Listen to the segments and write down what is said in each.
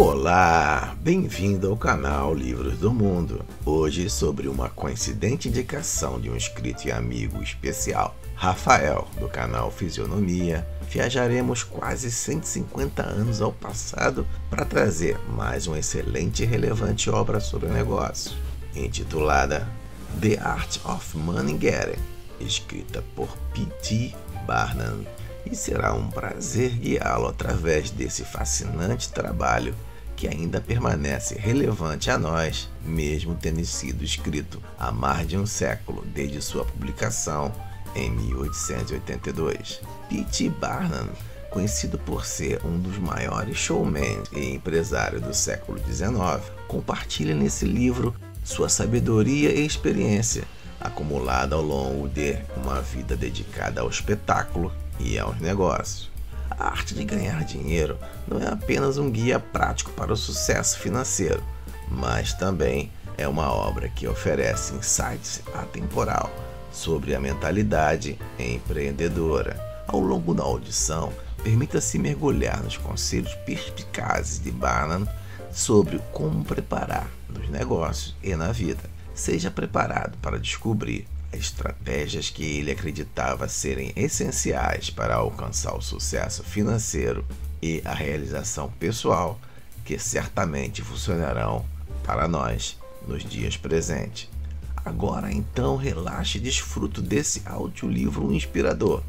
Olá, bem-vindo ao canal Livros do Mundo. Hoje sobre uma coincidente indicação de um inscrito e amigo especial, Rafael, do canal Fisionomia, viajaremos quase 150 anos ao passado para trazer mais uma excelente e relevante obra sobre o negócio, intitulada The Art of Money Getting, escrita por P.T. Barnum. E será um prazer guiá-lo através desse fascinante trabalho que ainda permanece relevante a nós, mesmo tendo sido escrito há mais de um século desde sua publicação em 1882. P.T. Barnum, conhecido por ser um dos maiores showmen e empresários do século XIX, compartilha nesse livro sua sabedoria e experiência acumulada ao longo de uma vida dedicada ao espetáculo e aos negócios a arte de ganhar dinheiro não é apenas um guia prático para o sucesso financeiro, mas também é uma obra que oferece insights atemporal sobre a mentalidade empreendedora. Ao longo da audição, permita-se mergulhar nos conselhos perspicazes de Bannon sobre como preparar nos negócios e na vida. Seja preparado para descobrir estratégias que ele acreditava serem essenciais para alcançar o sucesso financeiro e a realização pessoal, que certamente funcionarão para nós nos dias presentes. Agora então, relaxe e desfruto desse audiolivro inspirador,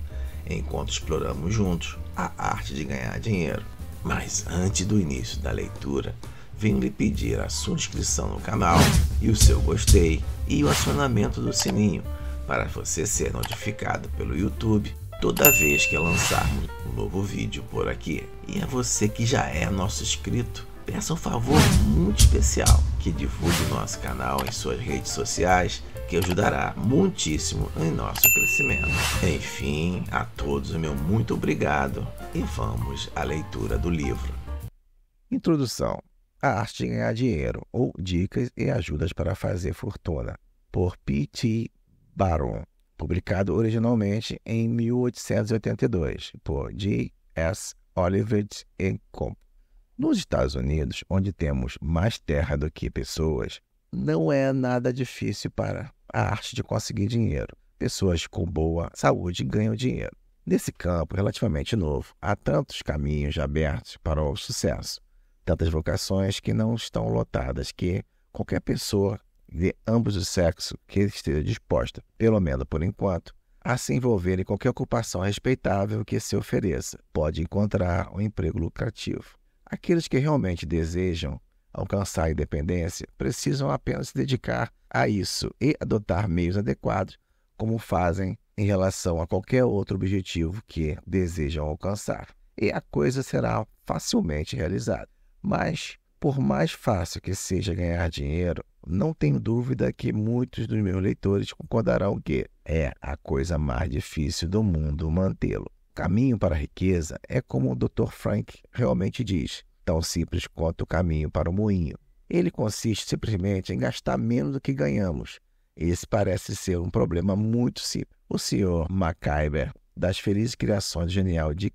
enquanto exploramos juntos a arte de ganhar dinheiro. Mas antes do início da leitura, venho lhe pedir a sua inscrição no canal e o seu gostei e o acionamento do sininho para você ser notificado pelo YouTube toda vez que lançarmos um novo vídeo por aqui. E a você que já é nosso inscrito, peça um favor muito especial que divulgue nosso canal em suas redes sociais, que ajudará muitíssimo em nosso crescimento. Enfim, a todos o meu muito obrigado e vamos à leitura do livro. Introdução a Arte de Ganhar Dinheiro, ou Dicas e Ajudas para Fazer Fortuna, por P.T. Baron, publicado originalmente em 1882 por G.S. Olivet Co. Nos Estados Unidos, onde temos mais terra do que pessoas, não é nada difícil para a arte de conseguir dinheiro. Pessoas com boa saúde ganham dinheiro. Nesse campo relativamente novo, há tantos caminhos abertos para o sucesso tantas vocações que não estão lotadas, que qualquer pessoa de ambos os sexos que esteja disposta, pelo menos por enquanto, a se envolver em qualquer ocupação respeitável que se ofereça, pode encontrar um emprego lucrativo. Aqueles que realmente desejam alcançar a independência precisam apenas se dedicar a isso e adotar meios adequados, como fazem em relação a qualquer outro objetivo que desejam alcançar, e a coisa será facilmente realizada. Mas, por mais fácil que seja ganhar dinheiro, não tenho dúvida que muitos dos meus leitores concordarão que é a coisa mais difícil do mundo mantê-lo. Caminho para a riqueza é como o Dr. Frank realmente diz, tão simples quanto o caminho para o moinho. Ele consiste simplesmente em gastar menos do que ganhamos. Esse parece ser um problema muito simples. O senhor MacGyver, das felizes criações genial de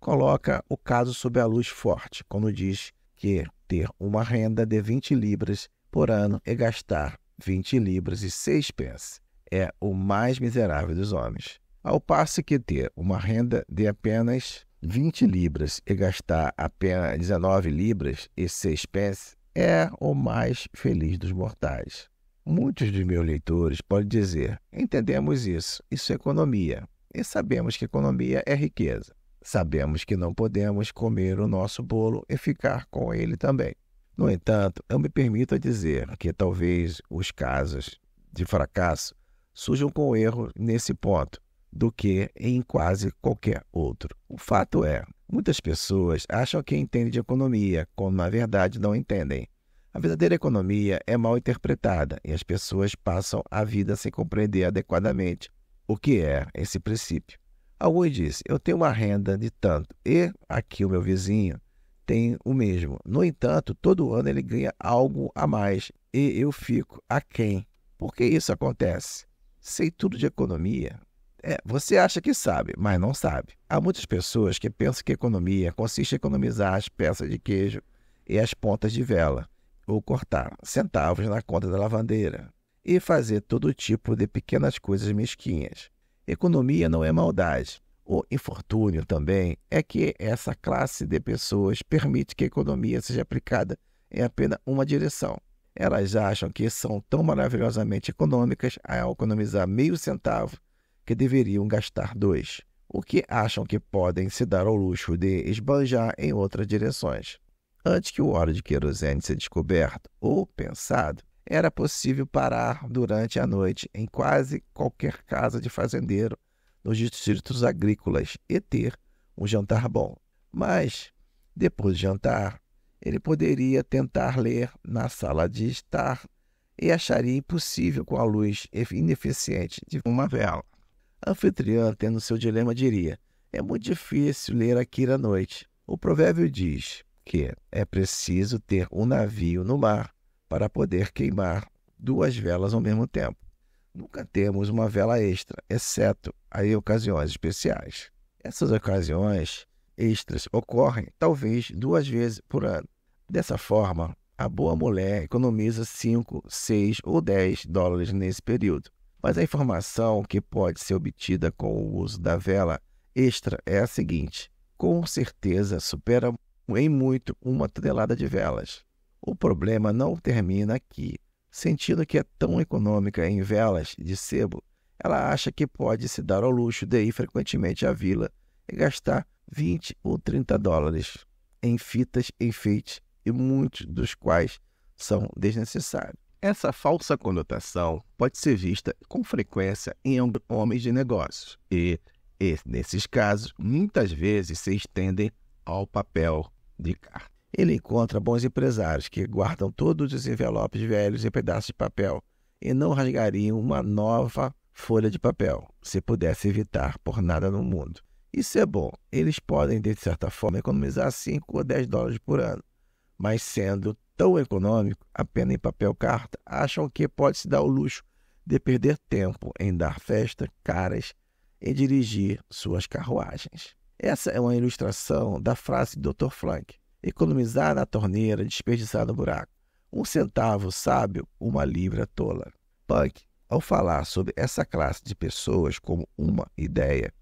coloca o caso sob a luz forte quando diz que ter uma renda de 20 libras por ano e gastar 20 libras e 6 pence é o mais miserável dos homens. Ao passo que ter uma renda de apenas 20 libras e gastar apenas 19 libras e 6 pence é o mais feliz dos mortais. Muitos dos meus leitores podem dizer: entendemos isso, isso é economia, e sabemos que economia é riqueza. Sabemos que não podemos comer o nosso bolo e ficar com ele também. No entanto, eu me permito dizer que talvez os casos de fracasso surjam com erro nesse ponto do que em quase qualquer outro. O fato é, muitas pessoas acham que entendem de economia, quando na verdade não entendem. A verdadeira economia é mal interpretada e as pessoas passam a vida sem compreender adequadamente o que é esse princípio. Alguns disse: eu tenho uma renda de tanto e aqui o meu vizinho tem o mesmo. No entanto, todo ano ele ganha algo a mais e eu fico aquém. Por que isso acontece? Sei tudo de economia. É, você acha que sabe, mas não sabe. Há muitas pessoas que pensam que economia consiste em economizar as peças de queijo e as pontas de vela, ou cortar centavos na conta da lavandeira, e fazer todo tipo de pequenas coisas mesquinhas. Economia não é maldade. O infortúnio também é que essa classe de pessoas permite que a economia seja aplicada em apenas uma direção. Elas acham que são tão maravilhosamente econômicas ao economizar meio centavo que deveriam gastar dois, o que acham que podem se dar ao luxo de esbanjar em outras direções. Antes que o óleo de querosene seja descoberto ou pensado, era possível parar durante a noite em quase qualquer casa de fazendeiro nos distritos agrícolas e ter um jantar bom. Mas, depois de jantar, ele poderia tentar ler na sala de estar e acharia impossível com a luz ineficiente de uma vela. A anfitriã, tendo seu dilema, diria: É muito difícil ler aqui à noite. O provérbio diz que é preciso ter um navio no mar para poder queimar duas velas ao mesmo tempo. Nunca temos uma vela extra, exceto em ocasiões especiais. Essas ocasiões extras ocorrem talvez duas vezes por ano. Dessa forma, a boa mulher economiza 5, 6 ou 10 dólares nesse período. Mas a informação que pode ser obtida com o uso da vela extra é a seguinte: com certeza supera em muito uma tonelada de velas. O problema não termina aqui. Sentindo que é tão econômica em velas de sebo, ela acha que pode se dar ao luxo de ir frequentemente à vila e gastar 20 ou 30 dólares em fitas, enfeites e muitos dos quais são desnecessários. Essa falsa conotação pode ser vista com frequência em homens de negócios e, e nesses casos, muitas vezes se estendem ao papel de carta. Ele encontra bons empresários que guardam todos os envelopes velhos em pedaços de papel e não rasgariam uma nova folha de papel, se pudesse evitar por nada no mundo. Isso é bom. Eles podem, de certa forma, economizar 5 ou 10 dólares por ano. Mas sendo tão econômico, apenas em papel carta, acham que pode se dar o luxo de perder tempo em dar festa, caras e dirigir suas carruagens. Essa é uma ilustração da frase do Dr. Frank economizar na torneira, desperdiçar no buraco. Um centavo sábio, uma libra tola. Punk, ao falar sobre essa classe de pessoas como uma ideia,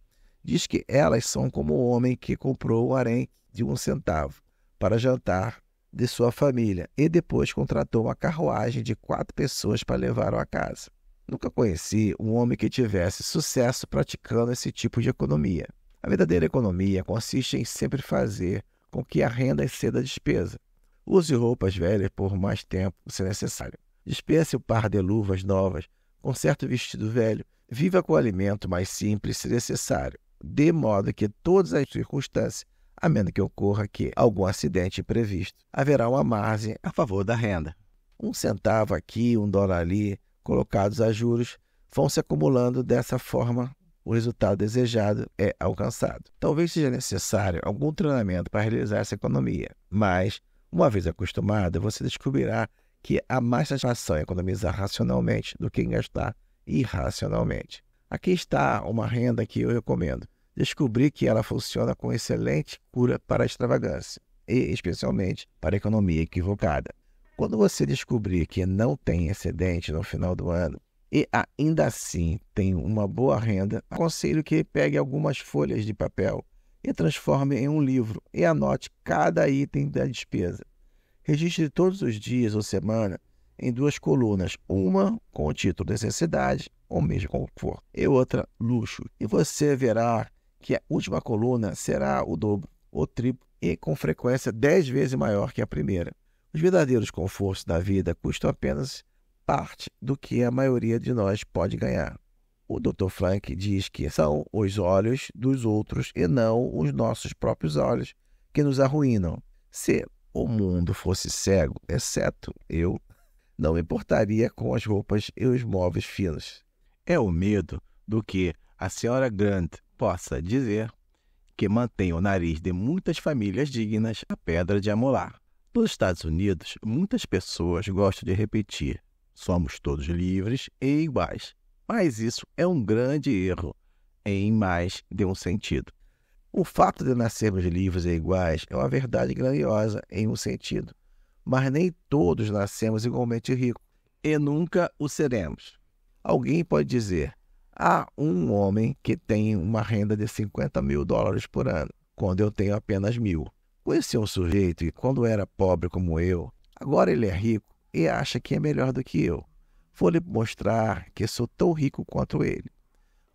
diz que elas são como o homem que comprou o harém de um centavo para jantar de sua família e depois contratou uma carruagem de quatro pessoas para levá-lo a casa. Nunca conheci um homem que tivesse sucesso praticando esse tipo de economia. A verdadeira economia consiste em sempre fazer com que a renda exceda a despesa. Use roupas velhas por mais tempo, se necessário. Dispense o par de luvas novas, conserte certo vestido velho. Viva com o alimento mais simples, se necessário, de modo que todas as circunstâncias, a menos que ocorra que algum acidente imprevisto, haverá uma margem a favor da renda. Um centavo aqui, um dólar ali, colocados a juros, vão se acumulando dessa forma o resultado desejado é alcançado. Talvez seja necessário algum treinamento para realizar essa economia, mas, uma vez acostumado, você descobrirá que há mais satisfação em economizar racionalmente do que em gastar irracionalmente. Aqui está uma renda que eu recomendo. Descobri que ela funciona com excelente cura para a extravagância e, especialmente, para a economia equivocada. Quando você descobrir que não tem excedente no final do ano, e ainda assim tem uma boa renda, aconselho que pegue algumas folhas de papel e transforme em um livro e anote cada item da despesa. Registre todos os dias ou semana em duas colunas, uma com o título necessidade ou mesmo conforto e outra luxo. E você verá que a última coluna será o dobro ou triplo e com frequência dez vezes maior que a primeira. Os verdadeiros confortos da vida custam apenas parte do que a maioria de nós pode ganhar. O Dr. Frank diz que são os olhos dos outros e não os nossos próprios olhos que nos arruinam. Se o mundo fosse cego, exceto eu, não me importaria com as roupas e os móveis finos. É o medo do que a senhora Grant possa dizer que mantém o nariz de muitas famílias dignas a pedra de amolar. Nos Estados Unidos, muitas pessoas gostam de repetir Somos todos livres e iguais. Mas isso é um grande erro em mais de um sentido. O fato de nascermos livres e iguais é uma verdade grandiosa em um sentido, mas nem todos nascemos igualmente ricos e nunca o seremos. Alguém pode dizer: há um homem que tem uma renda de 50 mil dólares por ano, quando eu tenho apenas mil. Conheci um sujeito que, quando era pobre como eu, agora ele é rico e acha que é melhor do que eu. Vou lhe mostrar que sou tão rico quanto ele.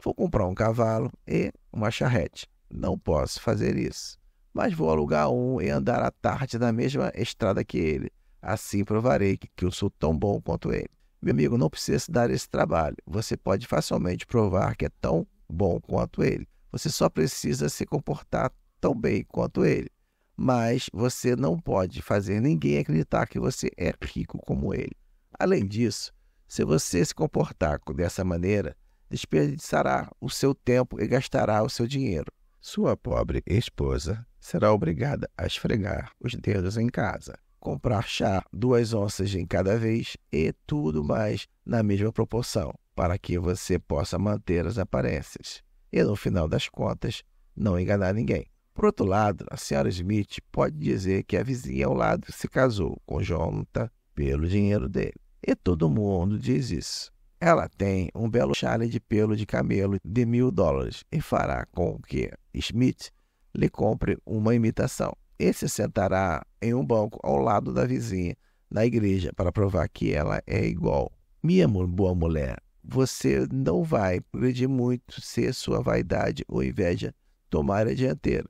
Vou comprar um cavalo e uma charrete. Não posso fazer isso. Mas vou alugar um e andar à tarde na mesma estrada que ele. Assim provarei que eu sou tão bom quanto ele. Meu amigo, não precisa se dar esse trabalho. Você pode facilmente provar que é tão bom quanto ele. Você só precisa se comportar tão bem quanto ele mas você não pode fazer ninguém acreditar que você é rico como ele. Além disso, se você se comportar dessa maneira, desperdiçará o seu tempo e gastará o seu dinheiro. Sua pobre esposa será obrigada a esfregar os dedos em casa, comprar chá duas onças em cada vez e tudo mais na mesma proporção, para que você possa manter as aparências e, no final das contas, não enganar ninguém. Por outro lado, a senhora Smith pode dizer que a vizinha ao lado se casou com Jonathan pelo dinheiro dele. E todo mundo diz isso. Ela tem um belo chale de pelo de camelo de mil dólares e fará com que Smith lhe compre uma imitação. Ele se sentará em um banco ao lado da vizinha na igreja para provar que ela é igual. Minha boa mulher, você não vai progredir muito se sua vaidade ou inveja tomar a dianteira.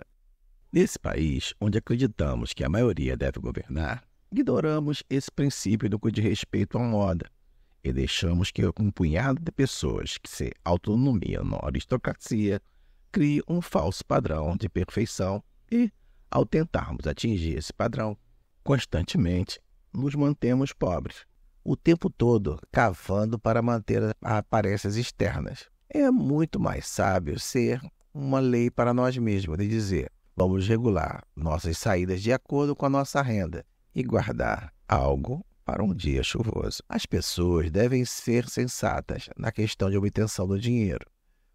Nesse país, onde acreditamos que a maioria deve governar, ignoramos esse princípio do que diz respeito à moda e deixamos que um punhado de pessoas que se autonomia na aristocracia crie um falso padrão de perfeição e, ao tentarmos atingir esse padrão, constantemente nos mantemos pobres, o tempo todo cavando para manter as aparências externas. É muito mais sábio ser uma lei para nós mesmos de dizer Vamos regular nossas saídas de acordo com a nossa renda e guardar algo para um dia chuvoso. As pessoas devem ser sensatas na questão de obtenção do dinheiro,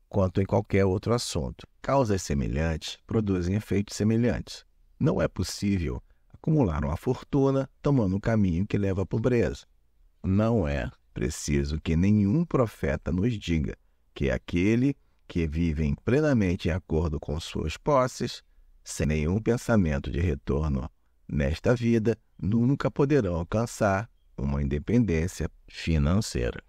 quanto em qualquer outro assunto. Causas semelhantes produzem efeitos semelhantes. Não é possível acumular uma fortuna tomando um caminho que leva à pobreza. Não é preciso que nenhum profeta nos diga que aquele que vive plenamente em acordo com suas posses sem nenhum pensamento de retorno nesta vida, nunca poderão alcançar uma independência financeira.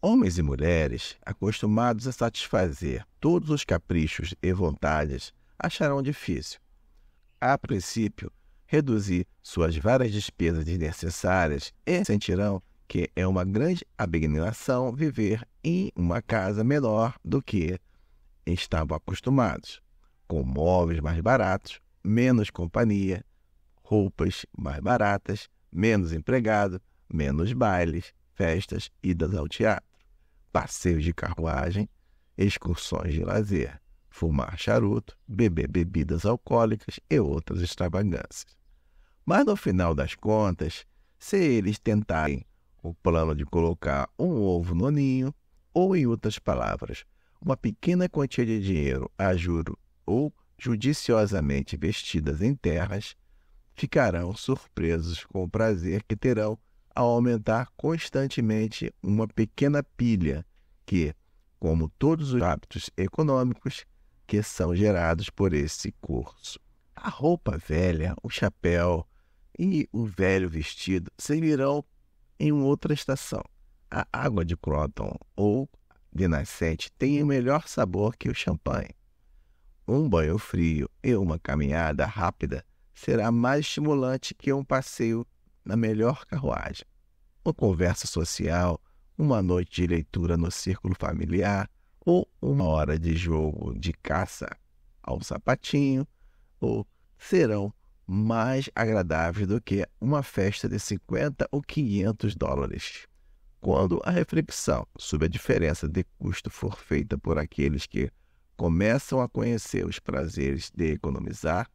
Homens e mulheres, acostumados a satisfazer todos os caprichos e vontades, acharão difícil, a princípio, reduzir suas várias despesas desnecessárias e sentirão que é uma grande abnegação viver em uma casa menor do que estavam acostumados com móveis mais baratos, menos companhia, roupas mais baratas, menos empregado, menos bailes, festas, idas ao teatro, passeios de carruagem, excursões de lazer, fumar charuto, beber bebidas alcoólicas e outras extravagâncias. Mas no final das contas, se eles tentarem o plano de colocar um ovo no ninho, ou em outras palavras, uma pequena quantia de dinheiro a juro ou judiciosamente vestidas em terras, ficarão surpresos com o prazer que terão ao aumentar constantemente uma pequena pilha que, como todos os hábitos econômicos, que são gerados por esse curso. A roupa velha, o chapéu e o velho vestido servirão em outra estação. A água de Croton ou de nascente tem o melhor sabor que o champanhe. Um banho frio e uma caminhada rápida será mais estimulante que um passeio na melhor carruagem. Uma conversa social, uma noite de leitura no círculo familiar ou uma hora de jogo de caça ao sapatinho ou serão mais agradáveis do que uma festa de 50 ou 500 dólares. Quando a reflexão sobre a diferença de custo for feita por aqueles que começam a conhecer os prazeres de economizar,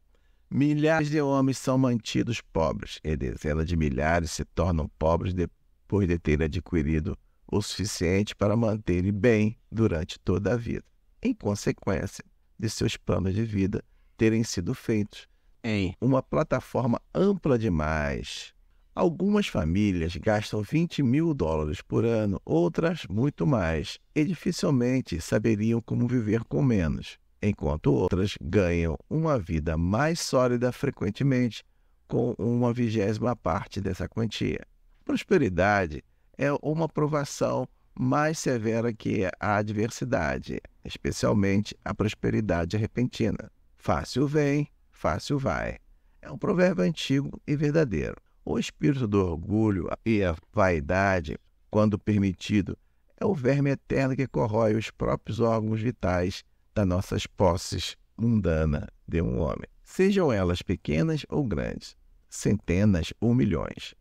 milhares de homens são mantidos pobres e dezenas de milhares se tornam pobres depois de terem adquirido o suficiente para manterem bem durante toda a vida, em consequência de seus planos de vida terem sido feitos em uma plataforma ampla demais Algumas famílias gastam 20 mil dólares por ano, outras muito mais, e dificilmente saberiam como viver com menos, enquanto outras ganham uma vida mais sólida frequentemente, com uma vigésima parte dessa quantia. Prosperidade é uma provação mais severa que a adversidade, especialmente a prosperidade repentina. Fácil vem, fácil vai. É um provérbio antigo e verdadeiro o espírito do orgulho e a vaidade, quando permitido, é o verme eterno que corrói os próprios órgãos vitais das nossas posses mundana de um homem, sejam elas pequenas ou grandes, centenas ou milhões.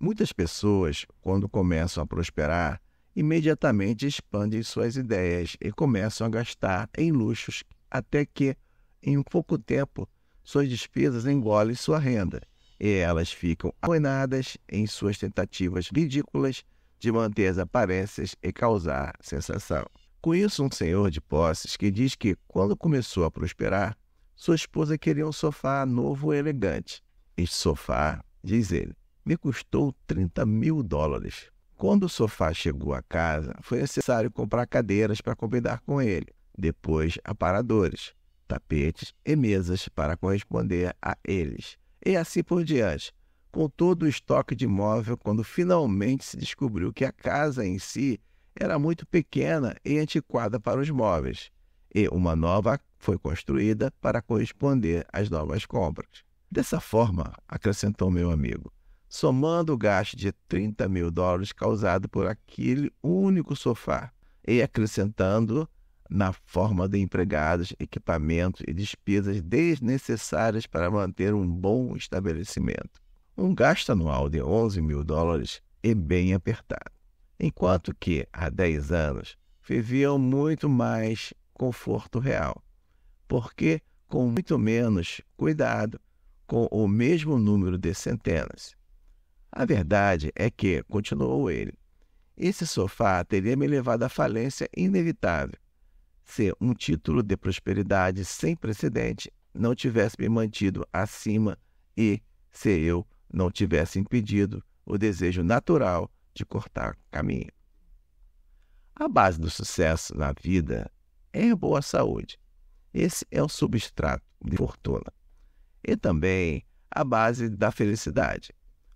Muitas pessoas, quando começam a prosperar, imediatamente expandem suas ideias e começam a gastar em luxos até que, em pouco tempo, suas despesas engolem sua renda e elas ficam arruinadas em suas tentativas ridículas de manter as aparências e causar sensação. Com isso, um senhor de posses que diz que, quando começou a prosperar, sua esposa queria um sofá novo e elegante. Este sofá, diz ele, me custou 30 mil dólares. Quando o sofá chegou à casa, foi necessário comprar cadeiras para combinar com ele, depois aparadores, tapetes e mesas para corresponder a eles e assim por diante, com todo o estoque de móvel, quando finalmente se descobriu que a casa em si era muito pequena e antiquada para os móveis, e uma nova foi construída para corresponder às novas compras. Dessa forma, acrescentou meu amigo, somando o gasto de 30 mil dólares causado por aquele único sofá e acrescentando na forma de empregados, equipamentos e despesas desnecessárias para manter um bom estabelecimento. Um gasto anual de 11 mil dólares é bem apertado, enquanto que, há 10 anos, viviam muito mais conforto real, porque com muito menos cuidado, com o mesmo número de centenas. A verdade é que, continuou ele, esse sofá teria me levado à falência inevitável se um título de prosperidade sem precedente não tivesse me mantido acima e se eu não tivesse impedido o desejo natural de cortar caminho. A base do sucesso na vida é boa saúde. Esse é o substrato de fortuna. E também a base da felicidade.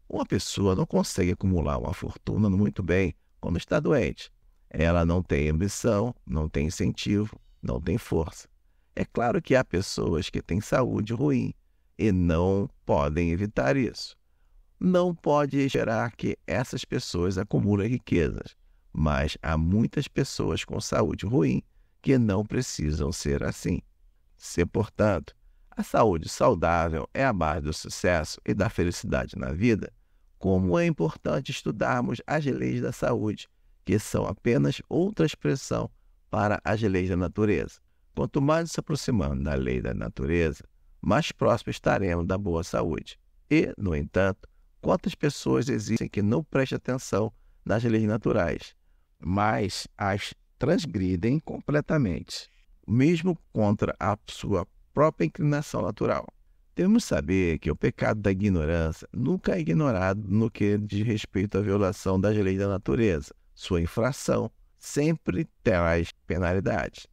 Uma pessoa não consegue acumular uma fortuna muito bem quando está doente. Ela não tem ambição, não tem incentivo, não tem força. É claro que há pessoas que têm saúde ruim e não podem evitar isso. Não pode esperar que essas pessoas acumulem riquezas, mas há muitas pessoas com saúde ruim que não precisam ser assim. Se, portanto, a saúde saudável é a base do sucesso e da felicidade na vida, como é importante estudarmos as leis da saúde que são apenas outra expressão para as leis da natureza. Quanto mais nos aproximamos da lei da natureza, mais próximos estaremos da boa saúde. E, no entanto, quantas pessoas existem que não prestam atenção nas leis naturais, mas as transgridem completamente, mesmo contra a sua própria inclinação natural? Devemos saber que o pecado da ignorância nunca é ignorado no que diz respeito à violação das leis da natureza sua infração sempre terás penalidade.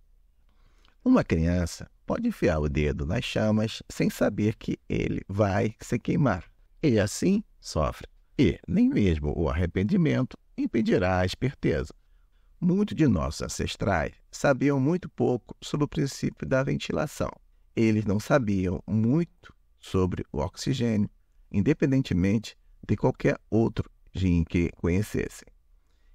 Uma criança pode enfiar o dedo nas chamas sem saber que ele vai se queimar, e assim sofre. E nem mesmo o arrependimento impedirá a esperteza. Muitos de nossos ancestrais sabiam muito pouco sobre o princípio da ventilação. Eles não sabiam muito sobre o oxigênio, independentemente de qualquer outro gene que conhecessem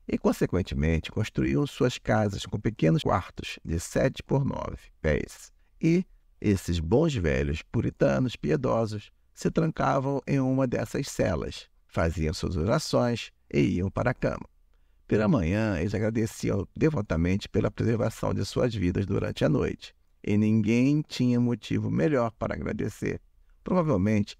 e, consequentemente, construíam suas casas com pequenos quartos de 7 por 9 pés. E esses bons velhos puritanos piedosos se trancavam em uma dessas celas, faziam suas orações e iam para a cama. Pela manhã, eles agradeciam devotamente pela preservação de suas vidas durante a noite, e ninguém tinha motivo melhor para agradecer, provavelmente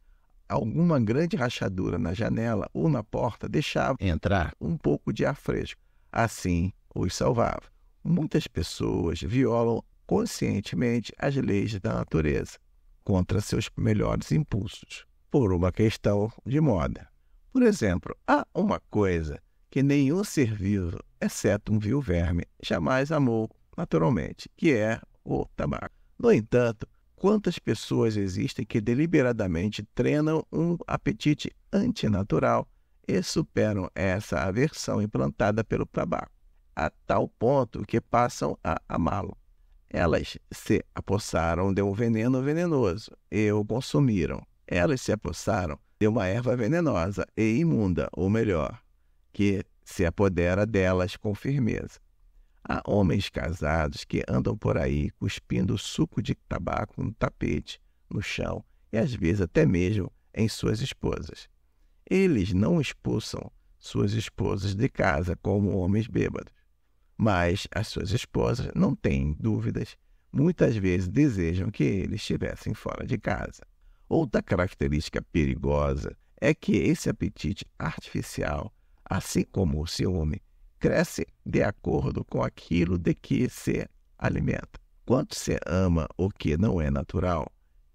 alguma grande rachadura na janela ou na porta deixava entrar um pouco de ar fresco. Assim, os salvava. Muitas pessoas violam conscientemente as leis da natureza contra seus melhores impulsos, por uma questão de moda. Por exemplo, há uma coisa que nenhum ser vivo, exceto um vil verme, jamais amou naturalmente, que é o tabaco. No entanto, quantas pessoas existem que deliberadamente treinam um apetite antinatural e superam essa aversão implantada pelo tabaco, a tal ponto que passam a amá-lo. Elas se apossaram de um veneno venenoso e o consumiram. Elas se apossaram de uma erva venenosa e imunda, ou melhor, que se apodera delas com firmeza. Há homens casados que andam por aí cuspindo suco de tabaco no tapete, no chão e às vezes até mesmo em suas esposas. Eles não expulsam suas esposas de casa como homens bêbados, mas as suas esposas não têm dúvidas, muitas vezes desejam que eles estivessem fora de casa. Outra característica perigosa é que esse apetite artificial, assim como o ciúme, cresce de acordo com aquilo de que se alimenta. Quanto se ama o que não é natural,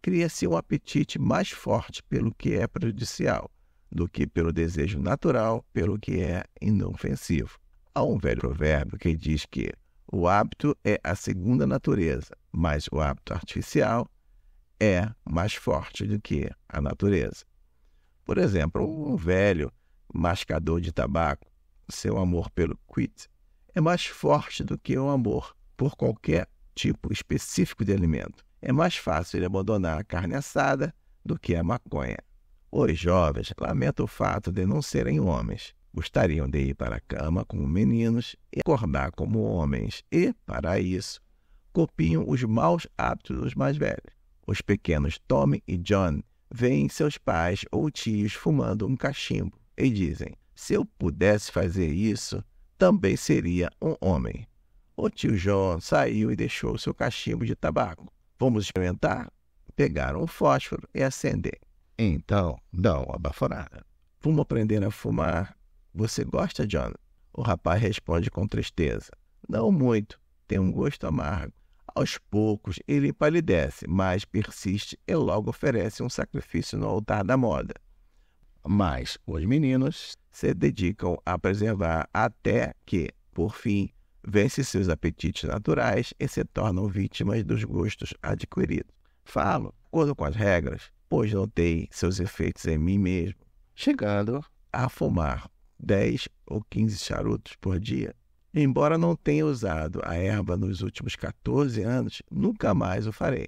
cria-se um apetite mais forte pelo que é prejudicial do que pelo desejo natural pelo que é inofensivo. Há um velho provérbio que diz que o hábito é a segunda natureza, mas o hábito artificial é mais forte do que a natureza. Por exemplo, um velho mascador de tabaco seu amor pelo quit é mais forte do que o amor por qualquer tipo específico de alimento. É mais fácil ele abandonar a carne assada do que a maconha. Os jovens lamentam o fato de não serem homens. Gostariam de ir para a cama como meninos e acordar como homens, e, para isso, copiam os maus hábitos dos mais velhos. Os pequenos Tommy e John veem seus pais ou tios fumando um cachimbo e dizem: se eu pudesse fazer isso, também seria um homem. O tio John saiu e deixou seu cachimbo de tabaco. Vamos experimentar? Pegar um fósforo e acender. Então, não uma baforada. Vamos aprender a fumar. Você gosta, John? O rapaz responde com tristeza. Não muito. Tem um gosto amargo. Aos poucos, ele empalidece, mas persiste e logo oferece um sacrifício no altar da moda. Mas os meninos se dedicam a preservar até que, por fim, vencem seus apetites naturais e se tornam vítimas dos gostos adquiridos. Falo, acordo com as regras, pois notei seus efeitos em mim mesmo, chegando a fumar 10 ou 15 charutos por dia. Embora não tenha usado a erva nos últimos 14 anos, nunca mais o farei.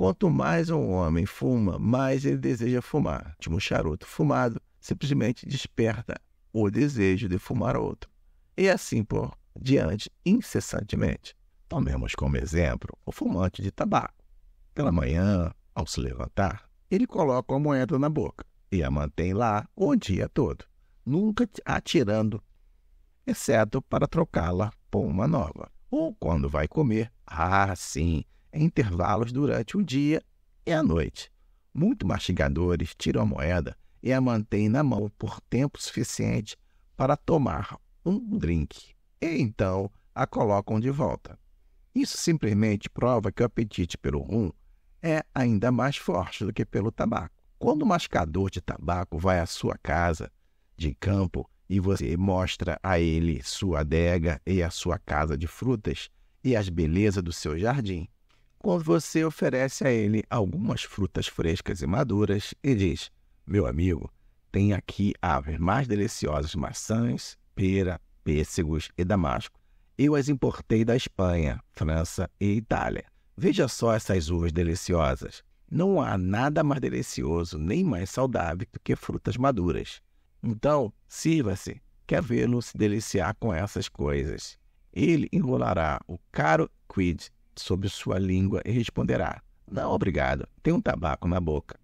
Quanto mais um homem fuma, mais ele deseja fumar. Tipo, um charuto fumado simplesmente desperta o desejo de fumar outro. E assim por diante, incessantemente. Tomemos como exemplo o fumante de tabaco. Pela manhã, ao se levantar, ele coloca uma moeda na boca e a mantém lá o dia todo, nunca a tirando, exceto para trocá-la por uma nova. Ou quando vai comer, ah, sim, em intervalos durante o dia e a noite. Muito mastigadores tiram a moeda e a mantêm na mão por tempo suficiente para tomar um drink e então a colocam de volta. Isso simplesmente prova que o apetite pelo rum é ainda mais forte do que pelo tabaco. Quando o mascador de tabaco vai à sua casa de campo e você mostra a ele sua adega e a sua casa de frutas e as belezas do seu jardim, quando você oferece a ele algumas frutas frescas e maduras e diz: Meu amigo, tem aqui aves mais deliciosas maçãs, pera, pêssegos e damasco. Eu as importei da Espanha, França e Itália. Veja só essas uvas deliciosas. Não há nada mais delicioso nem mais saudável do que frutas maduras. Então, sirva-se, quer vê-lo se deliciar com essas coisas. Ele enrolará o caro quid sobre sua língua e responderá: Não, obrigado, tenho um tabaco na boca.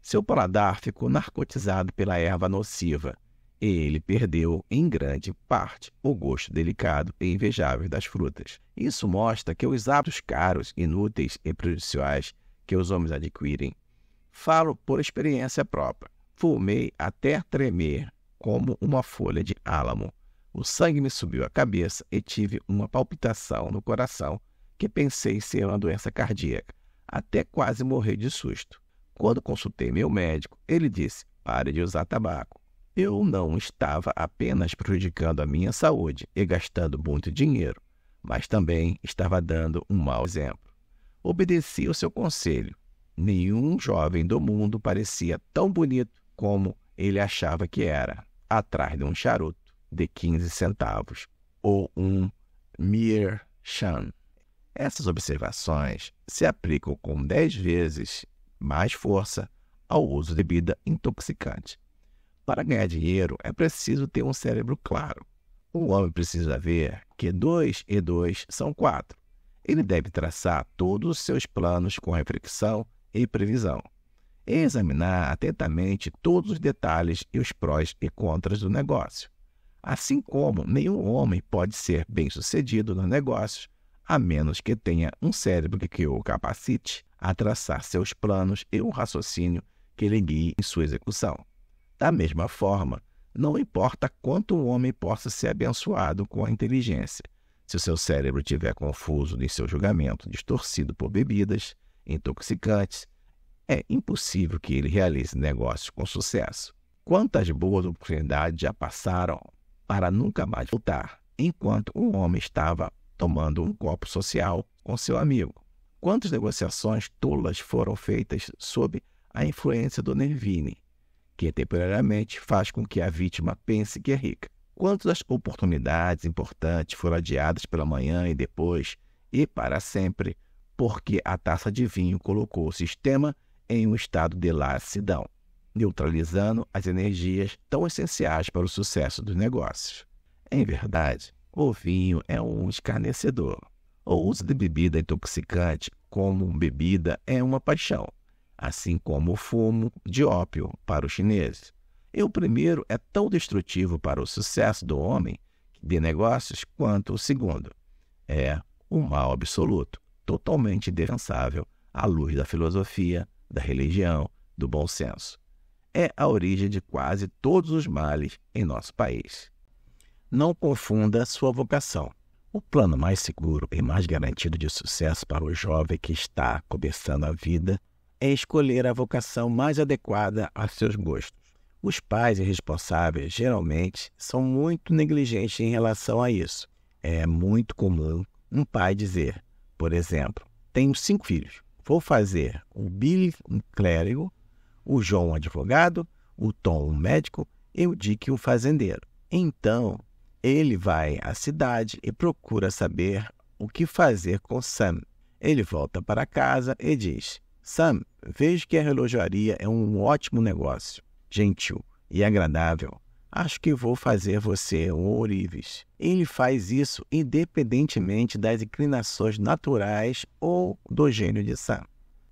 Seu paladar ficou narcotizado pela erva nociva e ele perdeu, em grande parte, o gosto delicado e invejável das frutas. Isso mostra que os hábitos caros, inúteis e prejudiciais que os homens adquirem. Falo por experiência própria. Fumei até tremer, como uma folha de álamo. O sangue me subiu à cabeça e tive uma palpitação no coração que pensei ser uma doença cardíaca, até quase morrer de susto. Quando consultei meu médico, ele disse: pare de usar tabaco. Eu não estava apenas prejudicando a minha saúde e gastando muito dinheiro, mas também estava dando um mau exemplo. Obedeci ao seu conselho. Nenhum jovem do mundo parecia tão bonito como ele achava que era, atrás de um charuto de 15 centavos ou um Meerschaum. Essas observações se aplicam com 10 vezes mais força ao uso de bebida intoxicante. Para ganhar dinheiro, é preciso ter um cérebro claro. O homem precisa ver que 2 e 2 são 4. Ele deve traçar todos os seus planos com reflexão e previsão. E examinar atentamente todos os detalhes e os prós e contras do negócio. Assim como nenhum homem pode ser bem-sucedido nos negócios a menos que tenha um cérebro que o capacite a traçar seus planos e um raciocínio que lhe guie em sua execução. Da mesma forma, não importa quanto o homem possa ser abençoado com a inteligência, se o seu cérebro estiver confuso em seu julgamento, distorcido por bebidas intoxicantes, é impossível que ele realize negócios com sucesso. Quantas boas oportunidades já passaram para nunca mais voltar, enquanto o homem estava tomando um copo social com seu amigo. Quantas negociações tolas foram feitas sob a influência do Nervini, que temporariamente faz com que a vítima pense que é rica? Quantas oportunidades importantes foram adiadas pela manhã e depois, e para sempre, porque a taça de vinho colocou o sistema em um estado de lassidão, neutralizando as energias tão essenciais para o sucesso dos negócios. Em verdade, o vinho é um escarnecedor. O uso de bebida intoxicante como bebida é uma paixão, assim como o fumo de ópio para os chineses. E o primeiro é tão destrutivo para o sucesso do homem de negócios quanto o segundo. É um mal absoluto, totalmente defensável à luz da filosofia, da religião, do bom senso. É a origem de quase todos os males em nosso país não confunda sua vocação. O plano mais seguro e mais garantido de sucesso para o jovem que está começando a vida é escolher a vocação mais adequada a seus gostos. Os pais e responsáveis geralmente são muito negligentes em relação a isso. É muito comum um pai dizer, por exemplo, tenho cinco filhos, vou fazer o Billy um clérigo, o João um advogado, o Tom um médico e o Dick um fazendeiro. Então, ele vai à cidade e procura saber o que fazer com Sam. Ele volta para casa e diz: Sam, vejo que a relojaria é um ótimo negócio, gentil e agradável. Acho que vou fazer você um ourives. Ele faz isso independentemente das inclinações naturais ou do gênio de Sam.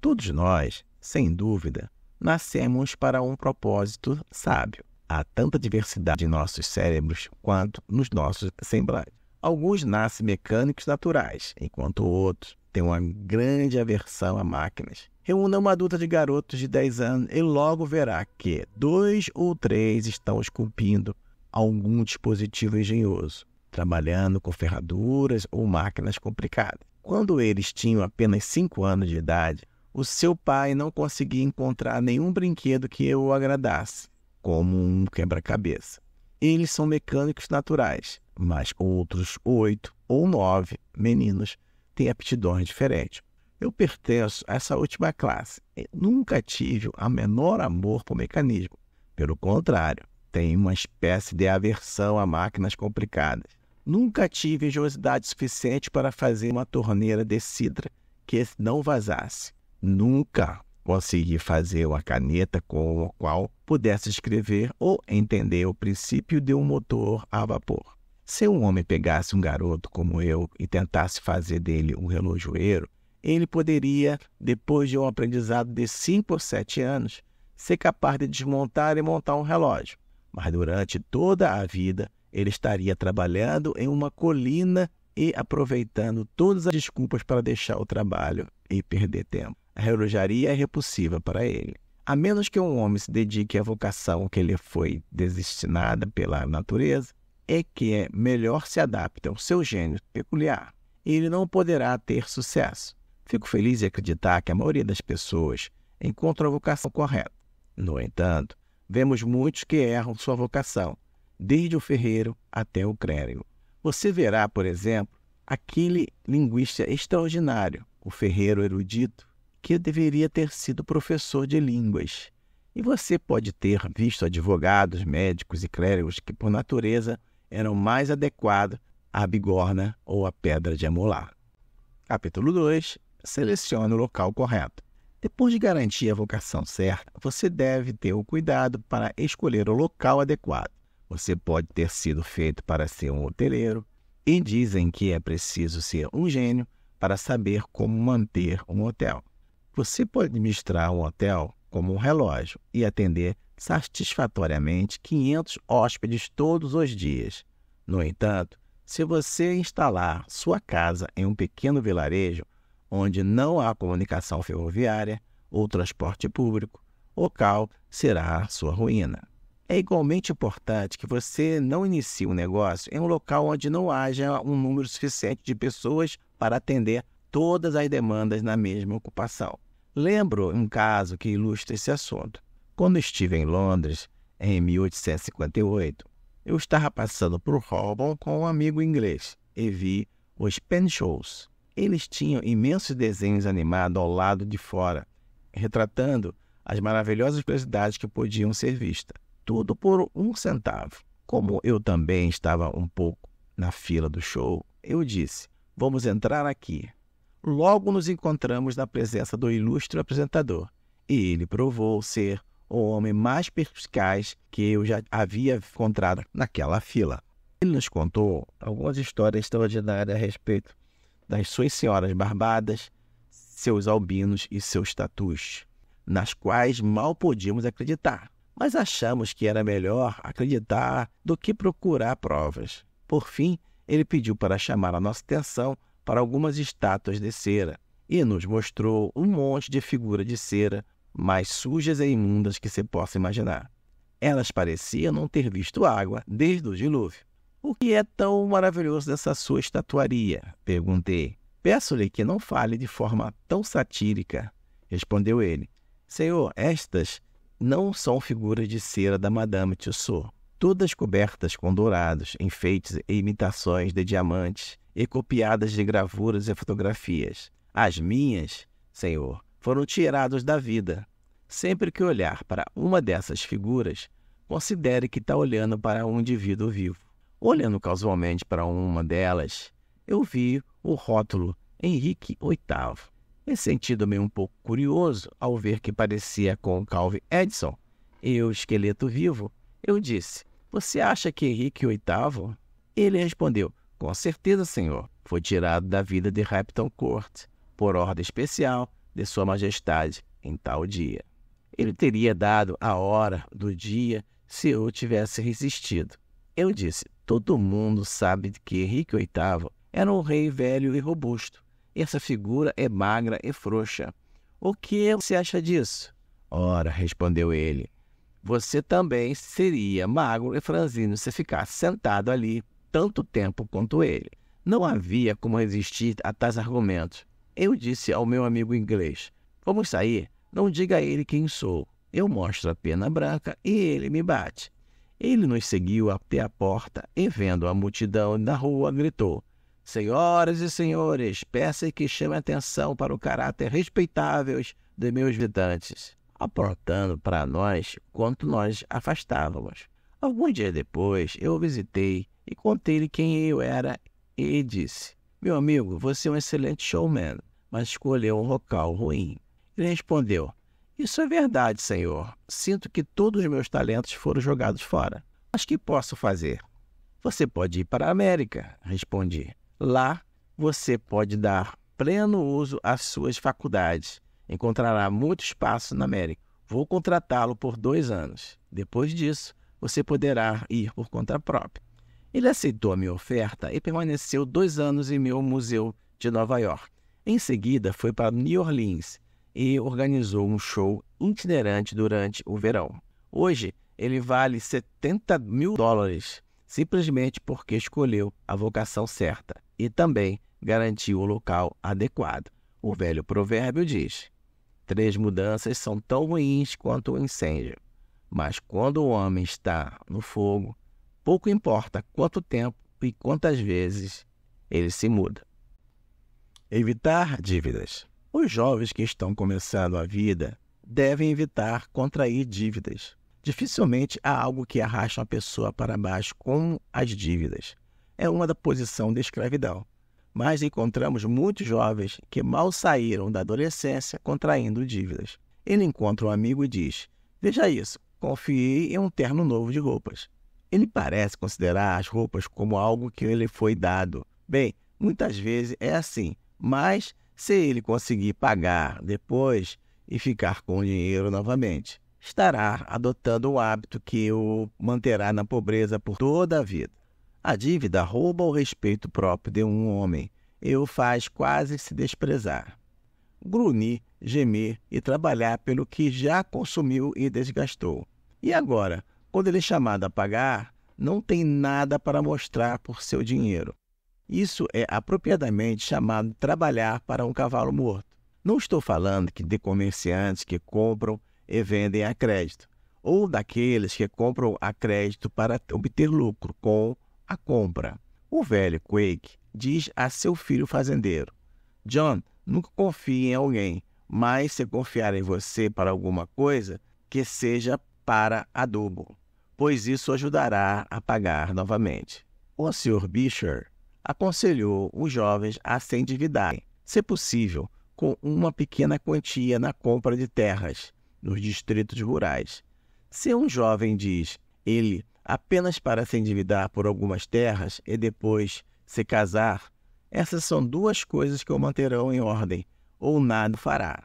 Todos nós, sem dúvida, nascemos para um propósito sábio. Há tanta diversidade em nossos cérebros quanto nos nossos semblantes. Alguns nascem mecânicos naturais, enquanto outros têm uma grande aversão a máquinas. Reúna uma adulta de garotos de 10 anos e logo verá que dois ou três estão esculpindo algum dispositivo engenhoso, trabalhando com ferraduras ou máquinas complicadas. Quando eles tinham apenas 5 anos de idade, o seu pai não conseguia encontrar nenhum brinquedo que o agradasse como um quebra-cabeça. Eles são mecânicos naturais, mas outros oito ou nove meninos têm aptidões diferentes. Eu pertenço a essa última classe. e nunca tive a menor amor por mecanismo. Pelo contrário, tenho uma espécie de aversão a máquinas complicadas. Nunca tive engenhosidade suficiente para fazer uma torneira de cidra que não vazasse. Nunca Conseguir fazer uma caneta com a qual pudesse escrever ou entender o princípio de um motor a vapor. Se um homem pegasse um garoto como eu e tentasse fazer dele um relojoeiro, ele poderia, depois de um aprendizado de cinco ou sete anos, ser capaz de desmontar e montar um relógio. Mas durante toda a vida, ele estaria trabalhando em uma colina e aproveitando todas as desculpas para deixar o trabalho e perder tempo. A relojaria é repulsiva para ele. A menos que um homem se dedique à vocação que lhe foi destinada pela natureza, é que é melhor se adapta ao seu gênio peculiar. Ele não poderá ter sucesso. Fico feliz em acreditar que a maioria das pessoas encontra a vocação correta. No entanto, vemos muitos que erram sua vocação, desde o ferreiro até o crânio. Você verá, por exemplo, aquele linguista extraordinário, o ferreiro erudito, que deveria ter sido professor de línguas. E você pode ter visto advogados, médicos e clérigos que, por natureza, eram mais adequados à bigorna ou à pedra de amolar. Capítulo 2 Selecione o local correto. Depois de garantir a vocação certa, você deve ter o cuidado para escolher o local adequado. Você pode ter sido feito para ser um hoteleiro, e dizem que é preciso ser um gênio para saber como manter um hotel. Você pode administrar um hotel como um relógio e atender satisfatoriamente 500 hóspedes todos os dias. No entanto, se você instalar sua casa em um pequeno vilarejo onde não há comunicação ferroviária ou transporte público, o cal será a sua ruína. É igualmente importante que você não inicie um negócio em um local onde não haja um número suficiente de pessoas para atender todas as demandas na mesma ocupação. Lembro um caso que ilustra esse assunto. Quando estive em Londres, em 1858, eu estava passando por Holborn com um amigo inglês e vi os pen shows. Eles tinham imensos desenhos animados ao lado de fora, retratando as maravilhosas curiosidades que podiam ser vistas. Tudo por um centavo. Como eu também estava um pouco na fila do show, eu disse: Vamos entrar aqui logo nos encontramos na presença do ilustre apresentador, e ele provou ser o homem mais perspicaz que eu já havia encontrado naquela fila. Ele nos contou algumas histórias extraordinárias a respeito das suas senhoras barbadas, seus albinos e seus tatus, nas quais mal podíamos acreditar, mas achamos que era melhor acreditar do que procurar provas. Por fim, ele pediu para chamar a nossa atenção para algumas estátuas de cera e nos mostrou um monte de figuras de cera mais sujas e imundas que se possa imaginar. Elas pareciam não ter visto água desde o dilúvio. O que é tão maravilhoso dessa sua estatuaria? perguntei. Peço-lhe que não fale de forma tão satírica, respondeu ele. Senhor, estas não são figuras de cera da Madame Tussaud, todas cobertas com dourados, enfeites e imitações de diamantes e copiadas de gravuras e fotografias. As minhas, Senhor, foram tiradas da vida. Sempre que olhar para uma dessas figuras, considere que está olhando para um indivíduo vivo. Olhando casualmente para uma delas, eu vi o rótulo Henrique VIII. Em sentido meio um pouco curioso, ao ver que parecia com Calvin Edison e o esqueleto vivo, eu disse: Você acha que Henrique VIII? Ele respondeu: com certeza, senhor, foi tirado da vida de Repton Court, por ordem especial de Sua Majestade, em tal dia. Ele teria dado a hora do dia se eu tivesse resistido. Eu disse: todo mundo sabe que Henrique VIII era um rei velho e robusto. Essa figura é magra e frouxa. O que você acha disso? Ora, respondeu ele, você também seria magro e franzino se ficasse sentado ali tanto tempo quanto ele. Não havia como resistir a tais argumentos. Eu disse ao meu amigo inglês: Vamos sair? Não diga a ele quem sou. Eu mostro a pena branca e ele me bate. Ele nos seguiu até a porta e, vendo a multidão na rua, gritou: Senhoras e senhores, peça que chame atenção para o caráter respeitável de meus visitantes, aprontando para nós quanto nós afastávamos. Alguns dias depois, eu visitei e contei-lhe quem eu era e disse: Meu amigo, você é um excelente showman, mas escolheu um local ruim. Ele respondeu: Isso é verdade, senhor. Sinto que todos os meus talentos foram jogados fora. Mas que posso fazer? Você pode ir para a América, respondi. Lá você pode dar pleno uso às suas faculdades. Encontrará muito espaço na América. Vou contratá-lo por dois anos. Depois disso, você poderá ir por conta própria. Ele aceitou a minha oferta e permaneceu dois anos em meu museu de Nova York. Em seguida, foi para New Orleans e organizou um show itinerante durante o verão. Hoje, ele vale 70 mil dólares, simplesmente porque escolheu a vocação certa e também garantiu o local adequado. O velho provérbio diz: Três mudanças são tão ruins quanto o um incêndio, mas quando o homem está no fogo, Pouco importa quanto tempo e quantas vezes ele se muda. Evitar dívidas. Os jovens que estão começando a vida devem evitar contrair dívidas. Dificilmente há algo que arrasta uma pessoa para baixo como as dívidas. É uma da posição de escravidão. Mas encontramos muitos jovens que mal saíram da adolescência contraindo dívidas. Ele encontra um amigo e diz: Veja isso, confiei em um terno novo de roupas. Ele parece considerar as roupas como algo que ele foi dado. Bem, muitas vezes é assim, mas se ele conseguir pagar depois e ficar com o dinheiro novamente, estará adotando um hábito que o manterá na pobreza por toda a vida. A dívida rouba o respeito próprio de um homem e o faz quase se desprezar. Grunir, gemer e trabalhar pelo que já consumiu e desgastou. E agora, quando ele é chamado a pagar, não tem nada para mostrar por seu dinheiro. Isso é apropriadamente chamado trabalhar para um cavalo morto. Não estou falando que de comerciantes que compram e vendem a crédito, ou daqueles que compram a crédito para obter lucro com a compra. O velho Quake diz a seu filho fazendeiro: John, nunca confie em alguém, mas se confiar em você para alguma coisa, que seja para adubo pois isso ajudará a pagar novamente. O Sr. Bisher aconselhou os jovens a se endividarem, se possível, com uma pequena quantia na compra de terras nos distritos rurais. Se um jovem diz ele apenas para se endividar por algumas terras e depois se casar, essas são duas coisas que o manterão em ordem, ou nada fará.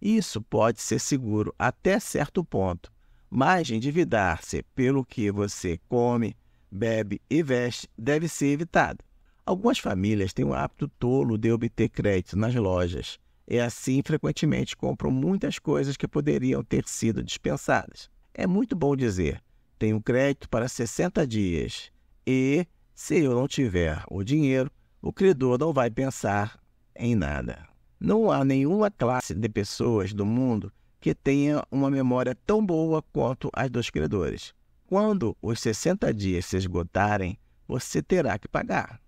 Isso pode ser seguro até certo ponto, mas endividar-se pelo que você come, bebe e veste deve ser evitado. Algumas famílias têm o hábito tolo de obter crédito nas lojas e assim frequentemente compram muitas coisas que poderiam ter sido dispensadas. É muito bom dizer: tenho crédito para 60 dias e, se eu não tiver o dinheiro, o credor não vai pensar em nada. Não há nenhuma classe de pessoas do mundo que tenha uma memória tão boa quanto as dos credores. Quando os 60 dias se esgotarem, você terá que pagar.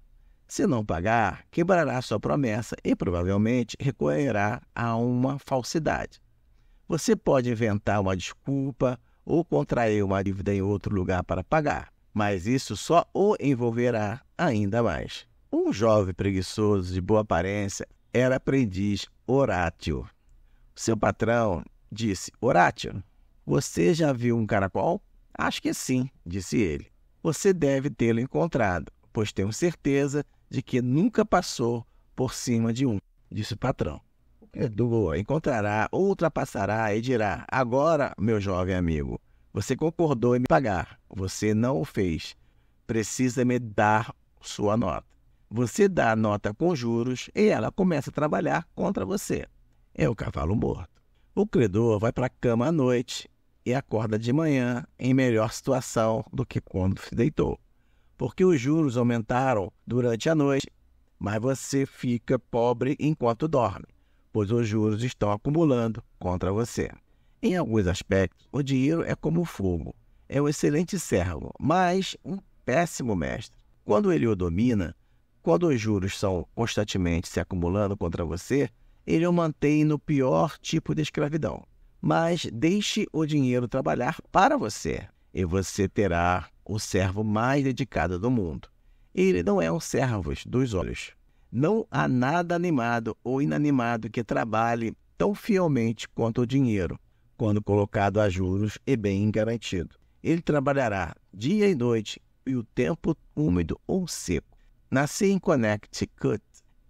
Se não pagar, quebrará sua promessa e provavelmente recorrerá a uma falsidade. Você pode inventar uma desculpa ou contrair uma dívida em outro lugar para pagar, mas isso só o envolverá ainda mais. Um jovem preguiçoso de boa aparência era aprendiz Horátil. Seu patrão disse: Horatio, você já viu um caracol? Acho que sim, disse ele. Você deve tê-lo encontrado, pois tenho certeza de que nunca passou por cima de um, disse o patrão. O encontrará, ultrapassará e dirá: Agora, meu jovem amigo, você concordou em me pagar, você não o fez. Precisa me dar sua nota. Você dá a nota com juros e ela começa a trabalhar contra você. É o cavalo morto. O credor vai para a cama à noite e acorda de manhã em melhor situação do que quando se deitou, porque os juros aumentaram durante a noite, mas você fica pobre enquanto dorme, pois os juros estão acumulando contra você. Em alguns aspectos, o dinheiro é como o fogo. É um excelente servo, mas um péssimo mestre. Quando ele o domina, quando os juros são constantemente se acumulando contra você, ele o mantém no pior tipo de escravidão. Mas deixe o dinheiro trabalhar para você, e você terá o servo mais dedicado do mundo. Ele não é um servo dos olhos. Não há nada animado ou inanimado que trabalhe tão fielmente quanto o dinheiro, quando colocado a juros e bem garantido. Ele trabalhará dia e noite e o tempo úmido ou seco. Nasci em Connecticut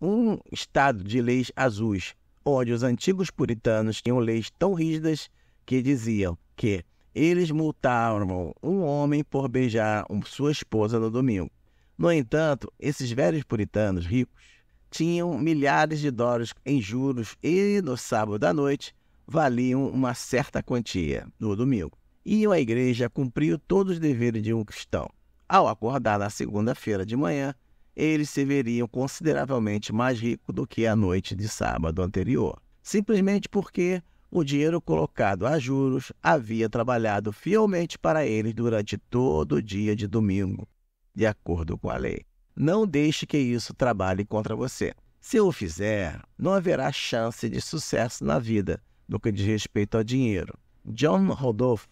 um estado de leis azuis, onde os antigos puritanos tinham leis tão rígidas que diziam que eles multavam um homem por beijar sua esposa no domingo. No entanto, esses velhos puritanos ricos tinham milhares de dólares em juros e, no sábado à noite, valiam uma certa quantia no domingo. E a igreja cumpriu todos os deveres de um cristão. Ao acordar na segunda-feira de manhã, eles se veriam consideravelmente mais ricos do que a noite de sábado anterior, simplesmente porque o dinheiro colocado a juros havia trabalhado fielmente para eles durante todo o dia de domingo, de acordo com a lei. Não deixe que isso trabalhe contra você. Se o fizer, não haverá chance de sucesso na vida no que diz respeito ao dinheiro. John Rodolph,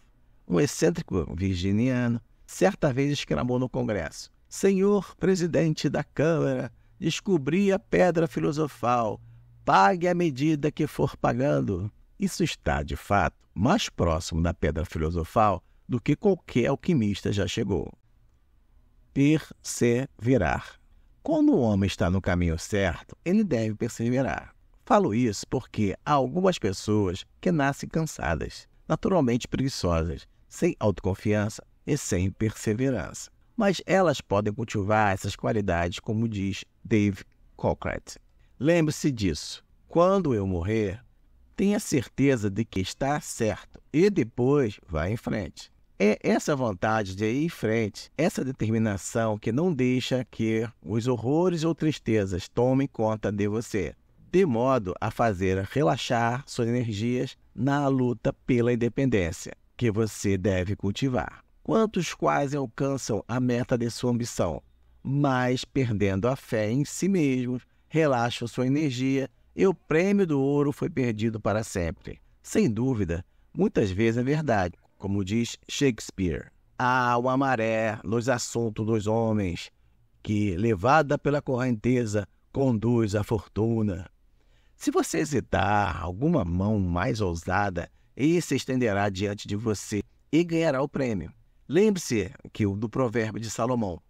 um excêntrico virginiano, certa vez exclamou no Congresso: Senhor presidente da Câmara, descobri a pedra filosofal. Pague à medida que for pagando. Isso está, de fato, mais próximo da pedra filosofal do que qualquer alquimista já chegou. Perseverar. Quando o homem está no caminho certo, ele deve perseverar. Falo isso porque há algumas pessoas que nascem cansadas, naturalmente preguiçosas, sem autoconfiança e sem perseverança mas elas podem cultivar essas qualidades, como diz Dave Cochrane. Lembre-se disso. Quando eu morrer, tenha certeza de que está certo e depois vá em frente. É essa vontade de ir em frente, essa determinação que não deixa que os horrores ou tristezas tomem conta de você, de modo a fazer relaxar suas energias na luta pela independência que você deve cultivar quantos quase alcançam a meta de sua ambição, mas perdendo a fé em si mesmos, relaxam sua energia e o prêmio do ouro foi perdido para sempre. Sem dúvida, muitas vezes é verdade, como diz Shakespeare. Há ah, uma maré nos assuntos dos homens, que, levada pela correnteza, conduz à fortuna. Se você hesitar, alguma mão mais ousada, e se estenderá diante de você e ganhará o prêmio. Lembre-se que o do provérbio de Salomão: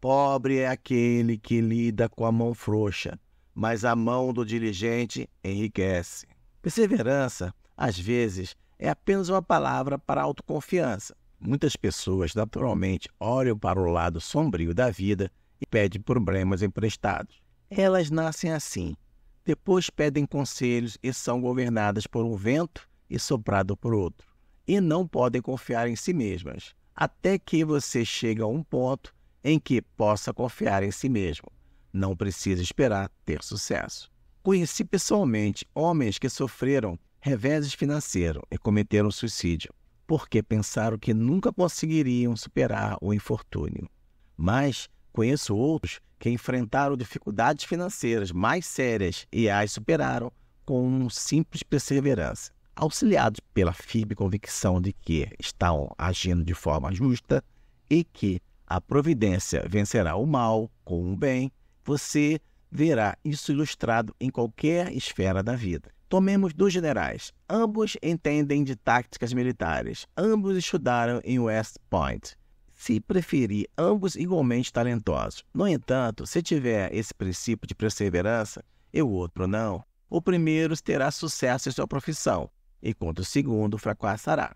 Pobre é aquele que lida com a mão frouxa, mas a mão do diligente enriquece. Perseverança, às vezes, é apenas uma palavra para autoconfiança. Muitas pessoas naturalmente olham para o lado sombrio da vida e pedem problemas emprestados. Elas nascem assim. Depois pedem conselhos e são governadas por um vento e soprado por outro. E não podem confiar em si mesmas até que você chegue a um ponto em que possa confiar em si mesmo. Não precisa esperar ter sucesso. Conheci pessoalmente homens que sofreram reveses financeiros e cometeram suicídio, porque pensaram que nunca conseguiriam superar o infortúnio. Mas conheço outros que enfrentaram dificuldades financeiras mais sérias e as superaram com simples perseverança auxiliados pela firme convicção de que estão agindo de forma justa e que a providência vencerá o mal com o bem, você verá isso ilustrado em qualquer esfera da vida. Tomemos dois generais. Ambos entendem de táticas militares. Ambos estudaram em West Point. Se preferir, ambos igualmente talentosos. No entanto, se tiver esse princípio de perseverança e o outro não, o primeiro terá sucesso em sua profissão, enquanto o segundo fracassará.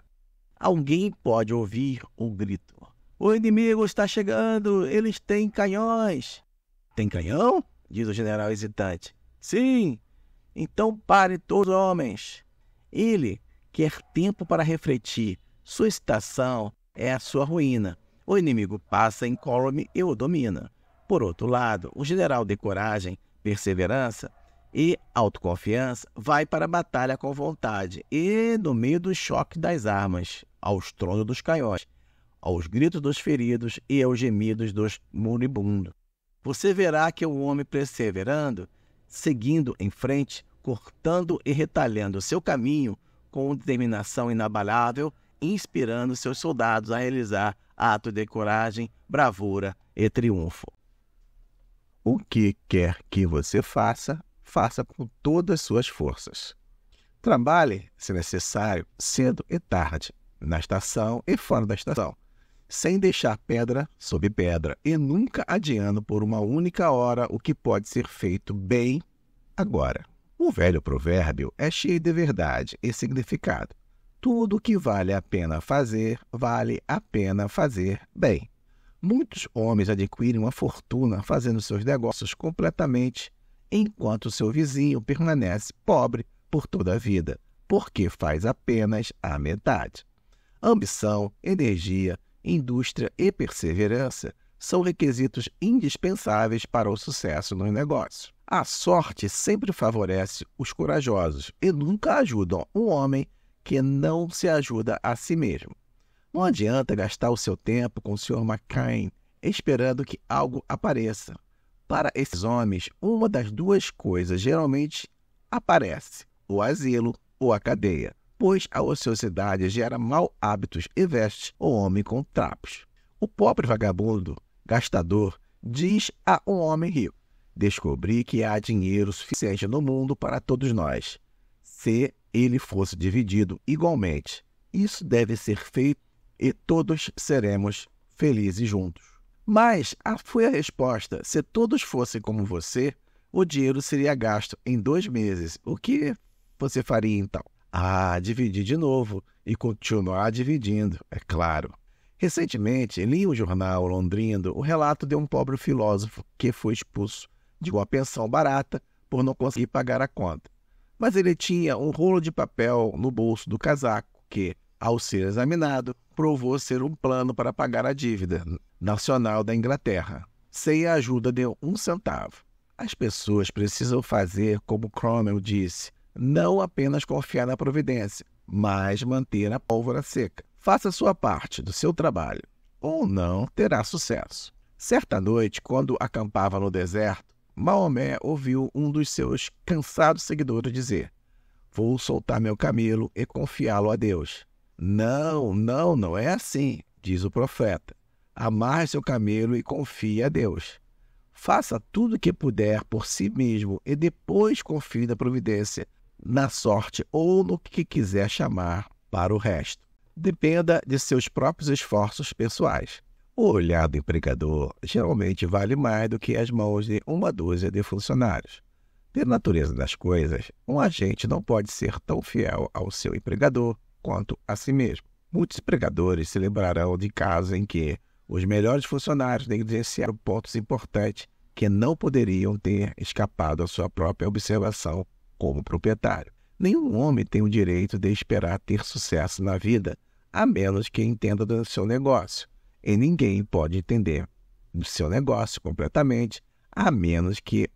Alguém pode ouvir o grito: O inimigo está chegando! Eles têm canhões! Tem canhão? diz o general hesitante. Sim! Então pare todos os homens! Ele quer tempo para refletir. Sua estação é a sua ruína. O inimigo passa em column e o domina. Por outro lado, o general de coragem, perseverança, e autoconfiança, vai para a batalha com vontade e no meio do choque das armas, aos tronos dos canhões, aos gritos dos feridos e aos gemidos dos moribundos. Você verá que o homem perseverando, seguindo em frente, cortando e retalhando seu caminho com determinação inabalável, inspirando seus soldados a realizar atos de coragem, bravura e triunfo. O que quer que você faça, faça com todas suas forças. Trabalhe, se necessário, cedo e tarde, na estação e fora da estação, sem deixar pedra sobre pedra e nunca adiando por uma única hora o que pode ser feito bem agora. O velho provérbio é cheio de verdade e significado. Tudo que vale a pena fazer, vale a pena fazer bem. Muitos homens adquirem uma fortuna fazendo seus negócios completamente enquanto seu vizinho permanece pobre por toda a vida, porque faz apenas a metade. Ambição, energia, indústria e perseverança são requisitos indispensáveis para o sucesso nos negócios. A sorte sempre favorece os corajosos e nunca ajuda um homem que não se ajuda a si mesmo. Não adianta gastar o seu tempo com o Sr. McCain esperando que algo apareça, para esses homens, uma das duas coisas geralmente aparece: o asilo ou a cadeia, pois a ociosidade gera mau hábitos e veste o homem com trapos. O pobre vagabundo, gastador, diz a um homem rico: Descobri que há dinheiro suficiente no mundo para todos nós, se ele fosse dividido igualmente. Isso deve ser feito e todos seremos felizes juntos. Mas a foi a resposta: se todos fossem como você, o dinheiro seria gasto em dois meses. O que você faria então? Ah, dividir de novo e continuar dividindo, é claro. Recentemente, li um jornal londrino o relato de um pobre filósofo que foi expulso de uma pensão barata por não conseguir pagar a conta. Mas ele tinha um rolo de papel no bolso do casaco que, ao ser examinado, provou ser um plano para pagar a dívida nacional da Inglaterra, sem a ajuda de um centavo. As pessoas precisam fazer como Cromwell disse, não apenas confiar na providência, mas manter a pólvora seca. Faça sua parte do seu trabalho, ou não terá sucesso. Certa noite, quando acampava no deserto, Maomé ouviu um dos seus cansados seguidores dizer: Vou soltar meu camelo e confiá-lo a Deus. Não, não, não é assim, diz o profeta. Amarre seu camelo e confie a Deus. Faça tudo o que puder por si mesmo e depois confie na providência, na sorte ou no que quiser chamar para o resto. Dependa de seus próprios esforços pessoais. O olhar do empregador geralmente vale mais do que as mãos de uma dúzia de funcionários. Pela natureza das coisas, um agente não pode ser tão fiel ao seu empregador quanto a si mesmo. Muitos pregadores se lembrarão de casos em que os melhores funcionários negligenciaram pontos importantes que não poderiam ter escapado à sua própria observação como proprietário. Nenhum homem tem o direito de esperar ter sucesso na vida, a menos que entenda do seu negócio. E ninguém pode entender do seu negócio completamente, a menos que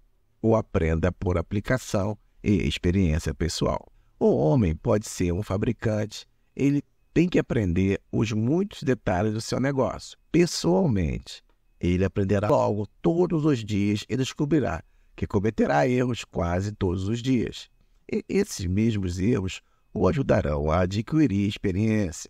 o aprenda por aplicação e experiência pessoal. O homem pode ser um fabricante, ele tem que aprender os muitos detalhes do seu negócio, pessoalmente. Ele aprenderá logo todos os dias e descobrirá que cometerá erros quase todos os dias. E esses mesmos erros o ajudarão a adquirir experiência.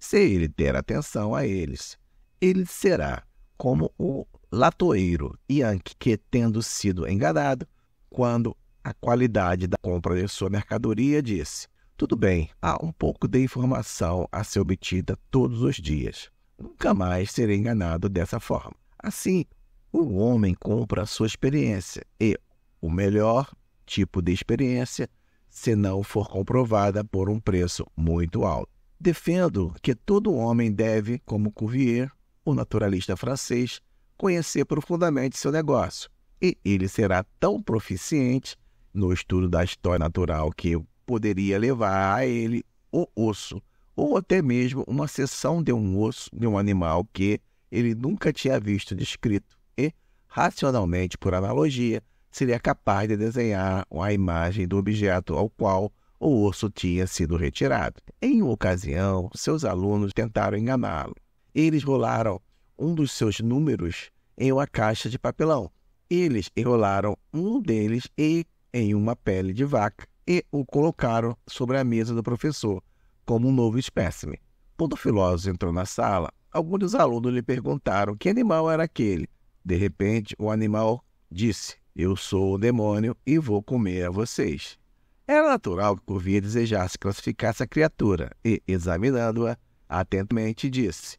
Se ele der atenção a eles, ele será como o latoeiro Yankee, que, tendo sido enganado, quando a qualidade da compra de sua mercadoria, disse: Tudo bem, há um pouco de informação a ser obtida todos os dias. Nunca mais serei enganado dessa forma. Assim, o homem compra a sua experiência e o melhor tipo de experiência, se não for comprovada por um preço muito alto. Defendo que todo homem deve, como Cuvier, o naturalista francês, conhecer profundamente seu negócio, e ele será tão proficiente no estudo da história natural que poderia levar a ele o osso, ou até mesmo uma seção de um osso de um animal que ele nunca tinha visto descrito e, racionalmente, por analogia, seria capaz de desenhar a imagem do objeto ao qual o osso tinha sido retirado. Em uma ocasião, seus alunos tentaram enganá-lo. Eles rolaram um dos seus números em uma caixa de papelão. Eles enrolaram um deles e em uma pele de vaca e o colocaram sobre a mesa do professor, como um novo espécime. Quando o filósofo entrou na sala, alguns dos alunos lhe perguntaram que animal era aquele. De repente, o animal disse: Eu sou o demônio e vou comer a vocês. Era natural que Cuvier desejasse classificar essa criatura e, examinando-a atentamente, disse: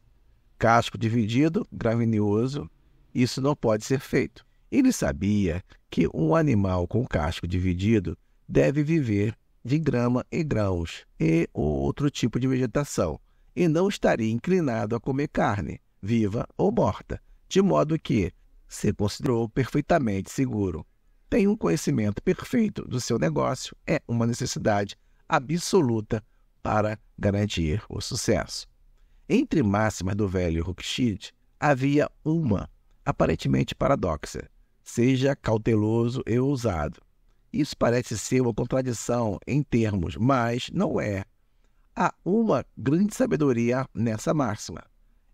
Casco dividido, gravinioso, isso não pode ser feito. Ele sabia que um animal com casco dividido deve viver de grama e grãos e outro tipo de vegetação, e não estaria inclinado a comer carne, viva ou morta, de modo que se considerou perfeitamente seguro. Tem um conhecimento perfeito do seu negócio, é uma necessidade absoluta para garantir o sucesso. Entre máximas do velho Rothschild havia uma, aparentemente paradoxa seja cauteloso e ousado. Isso parece ser uma contradição em termos, mas não é. Há uma grande sabedoria nessa máxima.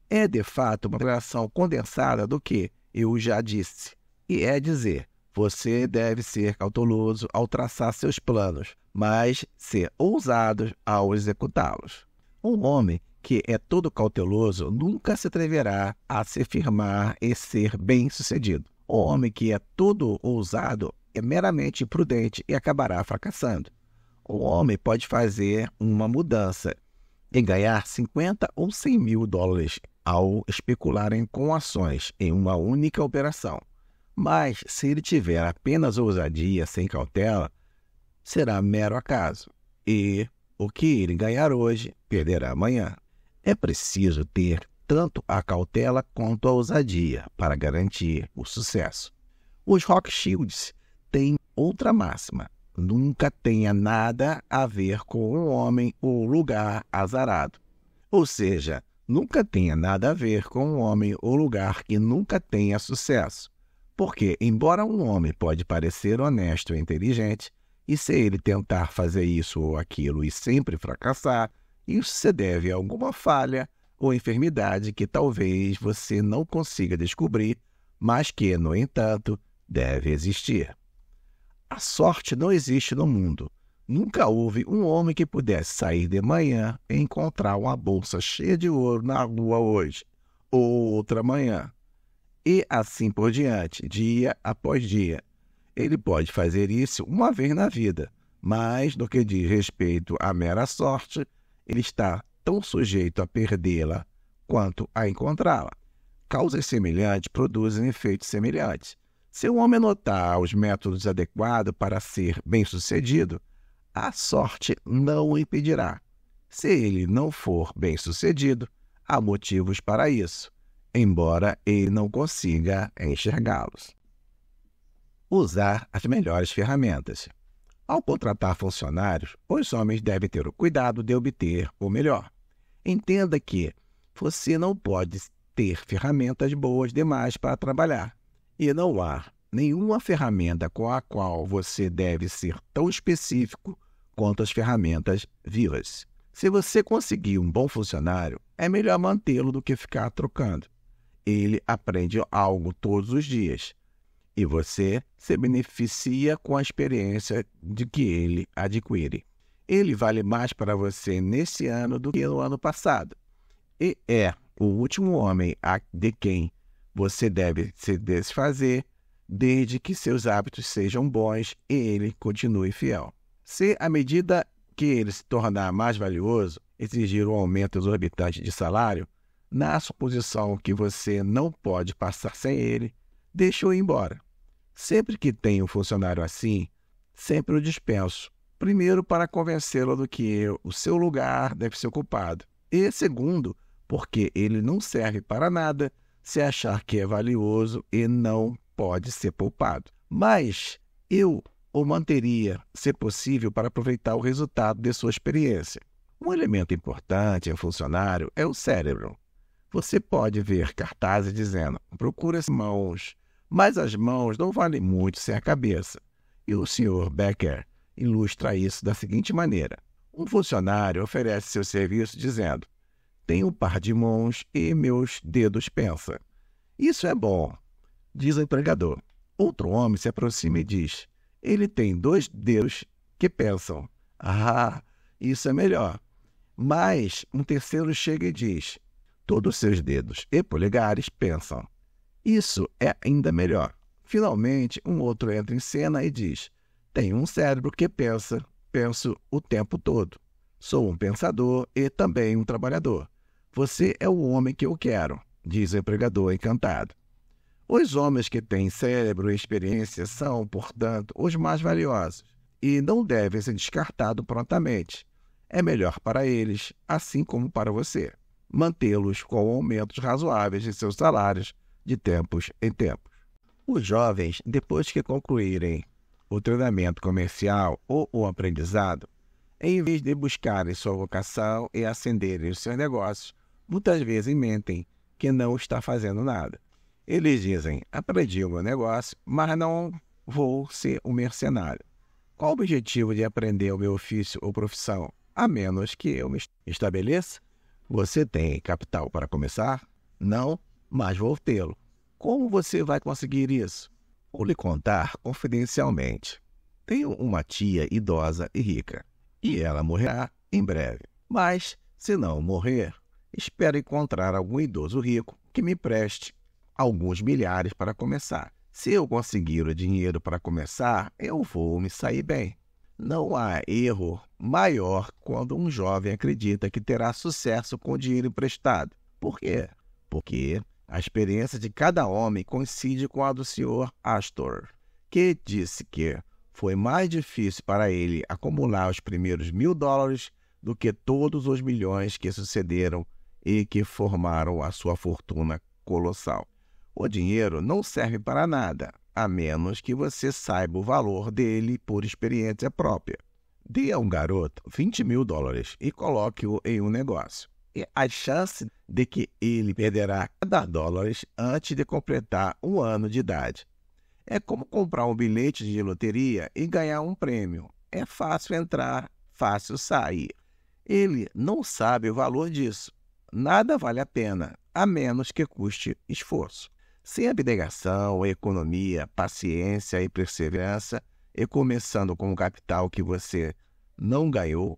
É de fato uma relação condensada do que eu já disse, e é dizer: você deve ser cauteloso ao traçar seus planos, mas ser ousado ao executá-los. Um homem que é todo cauteloso nunca se atreverá a se firmar e ser bem-sucedido. O homem que é todo ousado é meramente prudente e acabará fracassando. O homem pode fazer uma mudança e ganhar 50 ou 100 mil dólares ao especularem com ações em uma única operação. Mas, se ele tiver apenas ousadia sem cautela, será mero acaso. E o que ele ganhar hoje, perderá amanhã. É preciso ter tanto a cautela quanto a ousadia para garantir o sucesso. Os Rock Shields têm outra máxima: nunca tenha nada a ver com um homem ou lugar azarado. Ou seja, nunca tenha nada a ver com um homem ou lugar que nunca tenha sucesso. Porque, embora um homem pode parecer honesto e inteligente, e se ele tentar fazer isso ou aquilo e sempre fracassar, isso se deve a alguma falha ou enfermidade que talvez você não consiga descobrir, mas que, no entanto, deve existir. A sorte não existe no mundo. Nunca houve um homem que pudesse sair de manhã e encontrar uma bolsa cheia de ouro na rua hoje, ou outra manhã. E assim por diante, dia após dia. Ele pode fazer isso uma vez na vida, mas no que diz respeito à mera sorte, ele está tão sujeito a perdê-la quanto a encontrá-la. Causas semelhantes produzem efeitos semelhantes. Se o homem notar os métodos adequados para ser bem-sucedido, a sorte não o impedirá. Se ele não for bem-sucedido, há motivos para isso, embora ele não consiga enxergá-los. Usar as melhores ferramentas. Ao contratar funcionários, os homens devem ter o cuidado de obter o melhor. Entenda que você não pode ter ferramentas boas demais para trabalhar. E não há nenhuma ferramenta com a qual você deve ser tão específico quanto as ferramentas vivas. Se você conseguir um bom funcionário, é melhor mantê-lo do que ficar trocando. Ele aprende algo todos os dias e você se beneficia com a experiência de que ele adquire ele vale mais para você nesse ano do que no ano passado. E é o último homem de quem você deve se desfazer, desde que seus hábitos sejam bons e ele continue fiel. Se, à medida que ele se tornar mais valioso, exigir um aumento exorbitante de salário, na suposição que você não pode passar sem ele, deixe-o embora. Sempre que tenho um funcionário assim, sempre o dispenso Primeiro, para convencê-la do que o seu lugar deve ser ocupado. E segundo, porque ele não serve para nada se achar que é valioso e não pode ser poupado. Mas eu o manteria, se possível, para aproveitar o resultado de sua experiência. Um elemento importante em funcionário é o cérebro. Você pode ver cartazes dizendo: procura as mãos, mas as mãos não valem muito sem a cabeça. E o Sr. Becker ilustra isso da seguinte maneira: um funcionário oferece seu serviço dizendo: Tenho um par de mãos e meus dedos pensa. Isso é bom, diz o empregador. Outro homem se aproxima e diz: Ele tem dois dedos que pensam. Ah, isso é melhor. Mas um terceiro chega e diz: Todos seus dedos e polegares pensam. Isso é ainda melhor. Finalmente, um outro entra em cena e diz: tenho um cérebro que pensa, penso o tempo todo. Sou um pensador e também um trabalhador. Você é o homem que eu quero, diz o empregador encantado. Os homens que têm cérebro e experiência são, portanto, os mais valiosos e não devem ser descartados prontamente. É melhor para eles, assim como para você, mantê-los com aumentos razoáveis de seus salários de tempos em tempos. Os jovens, depois que concluírem o treinamento comercial ou o aprendizado, em vez de buscarem sua vocação e acenderem os seus negócios, muitas vezes mentem que não está fazendo nada. Eles dizem: aprendi o meu negócio, mas não vou ser um mercenário. Qual o objetivo de aprender o meu ofício ou profissão, a menos que eu me estabeleça? Você tem capital para começar? Não, mas vou tê-lo. Como você vai conseguir isso? Vou lhe contar confidencialmente. Tenho uma tia idosa e rica, e ela morrerá em breve. Mas, se não morrer, espero encontrar algum idoso rico que me preste alguns milhares para começar. Se eu conseguir o dinheiro para começar, eu vou me sair bem. Não há erro maior quando um jovem acredita que terá sucesso com o dinheiro emprestado. Por quê? Porque a experiência de cada homem coincide com a do Sr. Astor, que disse que foi mais difícil para ele acumular os primeiros mil dólares do que todos os milhões que sucederam e que formaram a sua fortuna colossal. O dinheiro não serve para nada, a menos que você saiba o valor dele por experiência própria. Dê a um garoto 20 mil dólares e coloque-o em um negócio a chance de que ele perderá cada dólares antes de completar um ano de idade. É como comprar um bilhete de loteria e ganhar um prêmio. É fácil entrar, fácil sair. Ele não sabe o valor disso. Nada vale a pena, a menos que custe esforço. Sem abnegação, economia, paciência e perseverança, e começando com o capital que você não ganhou,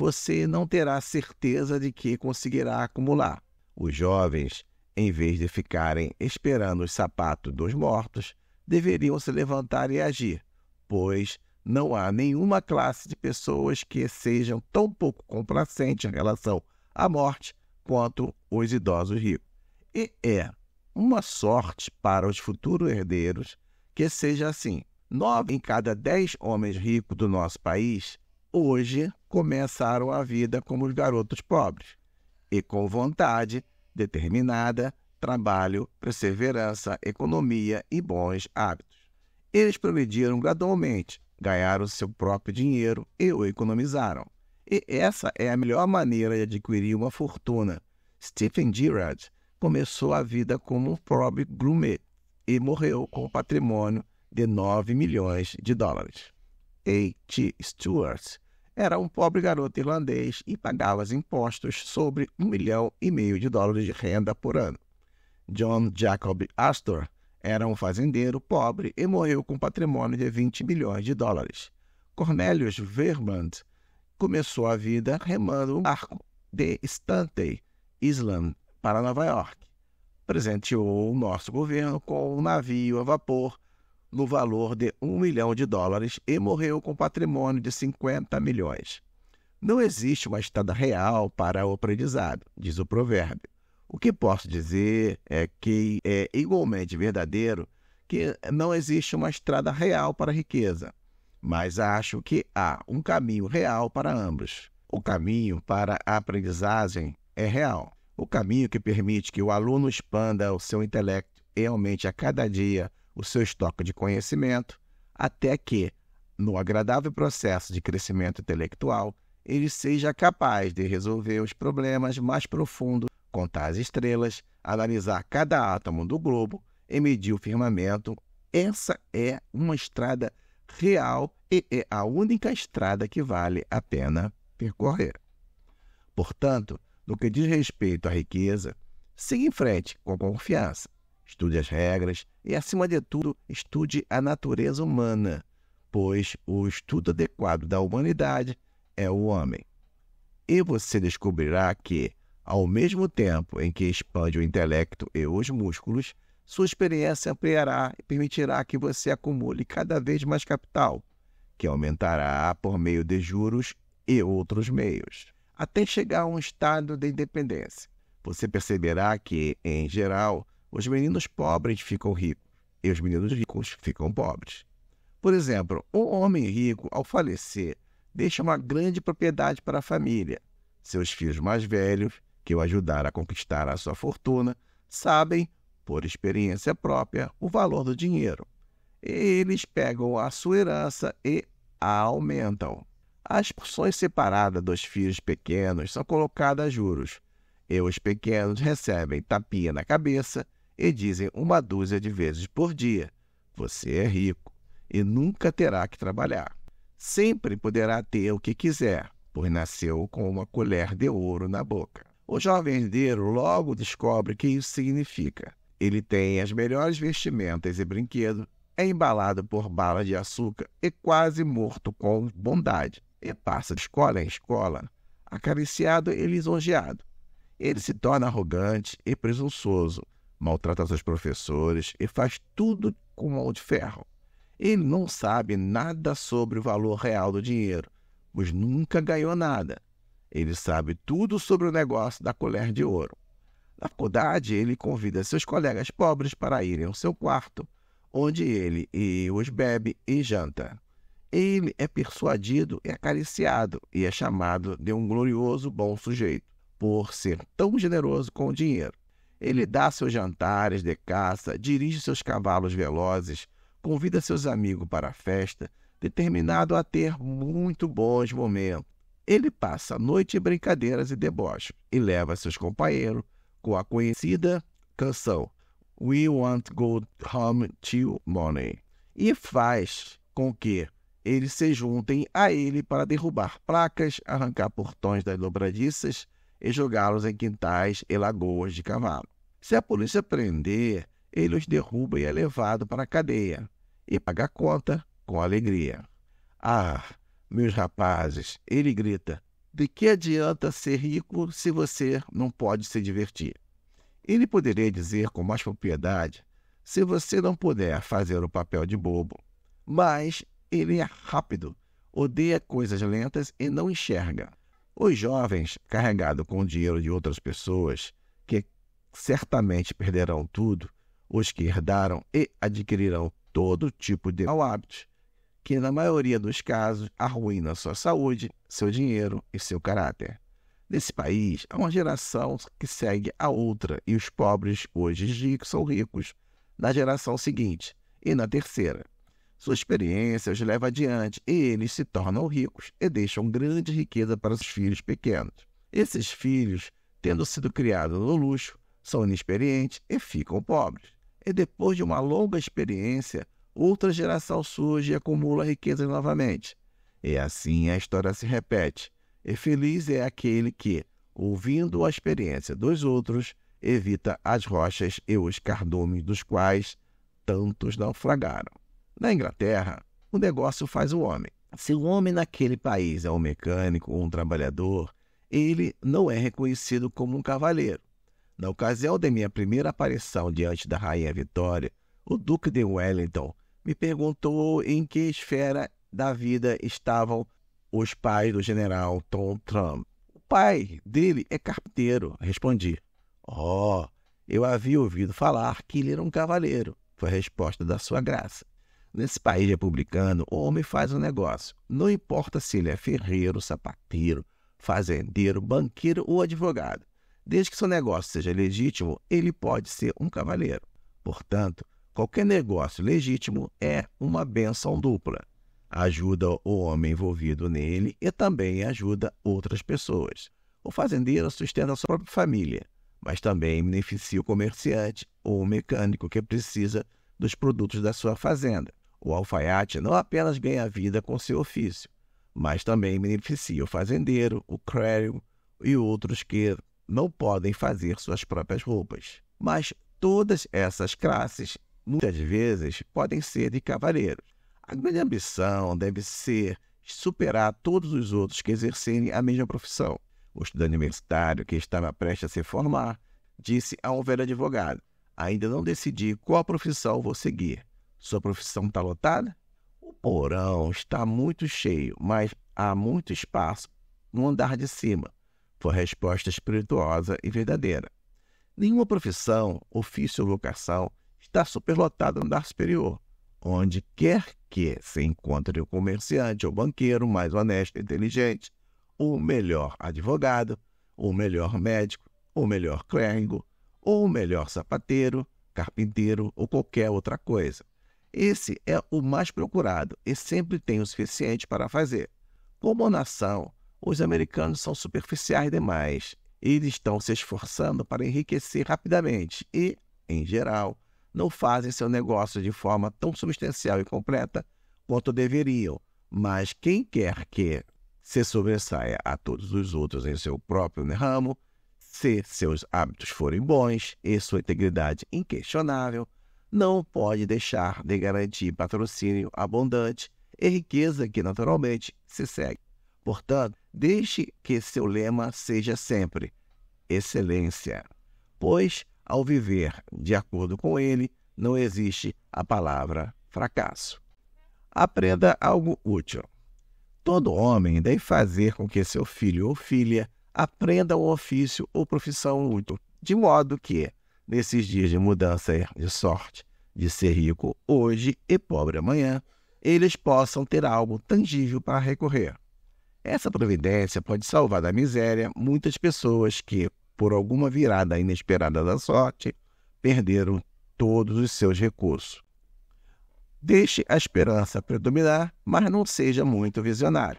você não terá certeza de que conseguirá acumular. Os jovens, em vez de ficarem esperando os sapatos dos mortos, deveriam se levantar e agir, pois não há nenhuma classe de pessoas que sejam tão pouco complacentes em relação à morte quanto os idosos ricos. E é uma sorte para os futuros herdeiros que seja assim. Nove em cada dez homens ricos do nosso país hoje começaram a vida como os garotos pobres e com vontade determinada, trabalho, perseverança, economia e bons hábitos. Eles progrediram gradualmente, ganharam seu próprio dinheiro e o economizaram. E essa é a melhor maneira de adquirir uma fortuna. Stephen Gerrard começou a vida como um pobre gourmet e morreu com um patrimônio de 9 milhões de dólares. A. T. Stewart era um pobre garoto irlandês e pagava impostos sobre um milhão e meio de dólares de renda por ano. John Jacob Astor era um fazendeiro pobre e morreu com patrimônio de 20 milhões de dólares. Cornelius Vermand começou a vida remando um barco de Stantey Island para Nova York. Presenteou o nosso governo com um navio a vapor no valor de um milhão de dólares e morreu com patrimônio de 50 milhões. Não existe uma estrada real para o aprendizado, diz o provérbio. O que posso dizer é que é igualmente verdadeiro que não existe uma estrada real para a riqueza, mas acho que há um caminho real para ambos. O caminho para a aprendizagem é real. O caminho que permite que o aluno expanda o seu intelecto realmente a cada dia o seu estoque de conhecimento, até que, no agradável processo de crescimento intelectual, ele seja capaz de resolver os problemas mais profundos, contar as estrelas, analisar cada átomo do globo e medir o firmamento. Essa é uma estrada real e é a única estrada que vale a pena percorrer. Portanto, no que diz respeito à riqueza, siga em frente com confiança estude as regras e, acima de tudo, estude a natureza humana, pois o estudo adequado da humanidade é o homem. E você descobrirá que, ao mesmo tempo em que expande o intelecto e os músculos, sua experiência ampliará e permitirá que você acumule cada vez mais capital, que aumentará por meio de juros e outros meios, até chegar a um estado de independência. Você perceberá que, em geral, os meninos pobres ficam ricos e os meninos ricos ficam pobres. Por exemplo, um homem rico, ao falecer, deixa uma grande propriedade para a família. Seus filhos mais velhos, que o ajudaram a conquistar a sua fortuna, sabem, por experiência própria, o valor do dinheiro. Eles pegam a sua herança e a aumentam. As porções separadas dos filhos pequenos são colocadas a juros, e os pequenos recebem tapinha na cabeça e dizem uma dúzia de vezes por dia: Você é rico e nunca terá que trabalhar. Sempre poderá ter o que quiser, pois nasceu com uma colher de ouro na boca. O jovem herdeiro logo descobre o que isso significa. Ele tem as melhores vestimentas e brinquedos, é embalado por bala de açúcar e quase morto com bondade, e passa de escola em escola, acariciado e lisonjeado. Ele se torna arrogante e presunçoso, maltrata seus professores e faz tudo com mão de ferro. Ele não sabe nada sobre o valor real do dinheiro, pois nunca ganhou nada. Ele sabe tudo sobre o negócio da colher de ouro. Na faculdade, ele convida seus colegas pobres para irem ao seu quarto, onde ele e os bebe e janta. Ele é persuadido e acariciado e é chamado de um glorioso bom sujeito, por ser tão generoso com o dinheiro. Ele dá seus jantares de caça, dirige seus cavalos velozes, convida seus amigos para a festa, determinado a ter muito bons momentos. Ele passa a noite em brincadeiras e deboche e leva seus companheiros com a conhecida canção We Want Go Home Till Morning e faz com que eles se juntem a ele para derrubar placas, arrancar portões das dobradiças e jogá-los em quintais e lagoas de cavalo. Se a polícia prender, ele os derruba e é levado para a cadeia. E paga a conta com alegria. Ah, meus rapazes, ele grita, de que adianta ser rico se você não pode se divertir? Ele poderia dizer com mais propriedade se você não puder fazer o papel de bobo. Mas ele é rápido, odeia coisas lentas e não enxerga. Os jovens, carregados com o dinheiro de outras pessoas, certamente perderão tudo os que herdaram e adquirirão todo tipo de mau hábito, que na maioria dos casos arruína sua saúde, seu dinheiro e seu caráter. Nesse país, há uma geração que segue a outra e os pobres hoje ricos são ricos na geração seguinte e na terceira. Sua experiência os leva adiante e eles se tornam ricos e deixam grande riqueza para os filhos pequenos. Esses filhos, tendo sido criados no luxo, são inexperientes e ficam pobres. E depois de uma longa experiência, outra geração surge e acumula riquezas novamente. E assim a história se repete. E feliz é aquele que, ouvindo a experiência dos outros, evita as rochas e os cardumes dos quais tantos naufragaram. Na Inglaterra, o negócio faz o homem. Se o homem naquele país é um mecânico ou um trabalhador, ele não é reconhecido como um cavaleiro. Na ocasião de minha primeira aparição diante da Rainha Vitória, o Duque de Wellington me perguntou em que esfera da vida estavam os pais do general Tom Trump. O pai dele é carpinteiro, respondi. Oh, eu havia ouvido falar que ele era um cavaleiro, foi a resposta da sua graça. Nesse país republicano, o homem faz um negócio, não importa se ele é ferreiro, sapateiro, fazendeiro, banqueiro ou advogado. Desde que seu negócio seja legítimo, ele pode ser um cavaleiro. Portanto, qualquer negócio legítimo é uma benção dupla. Ajuda o homem envolvido nele e também ajuda outras pessoas. O fazendeiro sustenta a sua própria família, mas também beneficia o comerciante ou o mecânico que precisa dos produtos da sua fazenda. O alfaiate não apenas ganha vida com seu ofício, mas também beneficia o fazendeiro, o crério e outros que não podem fazer suas próprias roupas. Mas todas essas classes, muitas vezes, podem ser de cavaleiros. A grande ambição deve ser superar todos os outros que exercerem a mesma profissão. O estudante universitário que estava prestes a se formar disse a um velho advogado: Ainda não decidi qual profissão vou seguir. Sua profissão está lotada? O porão está muito cheio, mas há muito espaço no andar de cima foi resposta espirituosa e verdadeira. Nenhuma profissão, ofício ou vocação está superlotada no andar superior, onde quer que se encontre o comerciante ou banqueiro mais honesto e inteligente, o melhor advogado, o melhor médico, o melhor clérigo, ou o melhor sapateiro, carpinteiro ou qualquer outra coisa. Esse é o mais procurado e sempre tem o suficiente para fazer. Como a nação os americanos são superficiais demais. Eles estão se esforçando para enriquecer rapidamente e, em geral, não fazem seu negócio de forma tão substancial e completa quanto deveriam. Mas quem quer que se sobressaia a todos os outros em seu próprio ramo, se seus hábitos forem bons e sua integridade inquestionável, não pode deixar de garantir patrocínio abundante e riqueza que naturalmente se segue. Portanto, Deixe que seu lema seja sempre excelência, pois, ao viver de acordo com ele, não existe a palavra fracasso. Aprenda algo útil. Todo homem deve fazer com que seu filho ou filha aprenda um ofício ou profissão útil, de modo que, nesses dias de mudança de sorte, de ser rico hoje e pobre amanhã, eles possam ter algo tangível para recorrer. Essa providência pode salvar da miséria muitas pessoas que, por alguma virada inesperada da sorte, perderam todos os seus recursos. Deixe a esperança predominar, mas não seja muito visionário.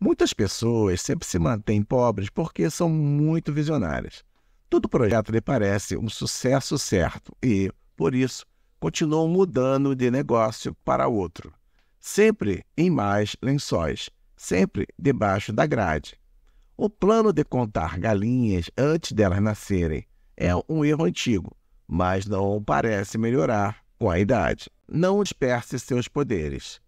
Muitas pessoas sempre se mantêm pobres porque são muito visionárias. Todo projeto lhe parece um sucesso certo e, por isso, continuam mudando de negócio para outro, sempre em mais lençóis sempre debaixo da grade. O plano de contar galinhas antes delas nascerem é um erro antigo, mas não parece melhorar com a idade. Não disperse seus poderes.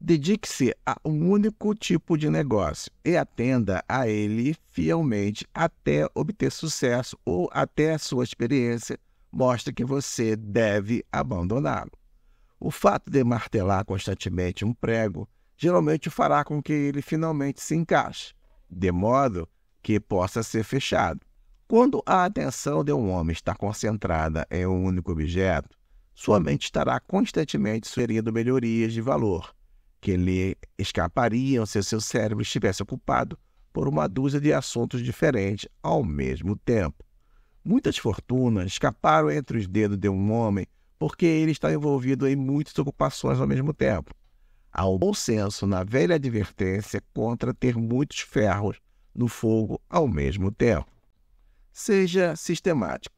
Dedique-se a um único tipo de negócio e atenda a ele fielmente até obter sucesso ou até a sua experiência mostre que você deve abandoná-lo. O fato de martelar constantemente um prego geralmente fará com que ele finalmente se encaixe, de modo que possa ser fechado. Quando a atenção de um homem está concentrada em um único objeto, sua mente estará constantemente sugerindo melhorias de valor, que lhe escapariam se seu cérebro estivesse ocupado por uma dúzia de assuntos diferentes ao mesmo tempo. Muitas fortunas escaparam entre os dedos de um homem porque ele está envolvido em muitas ocupações ao mesmo tempo ao bom senso na velha advertência contra ter muitos ferros no fogo ao mesmo tempo. Seja sistemático.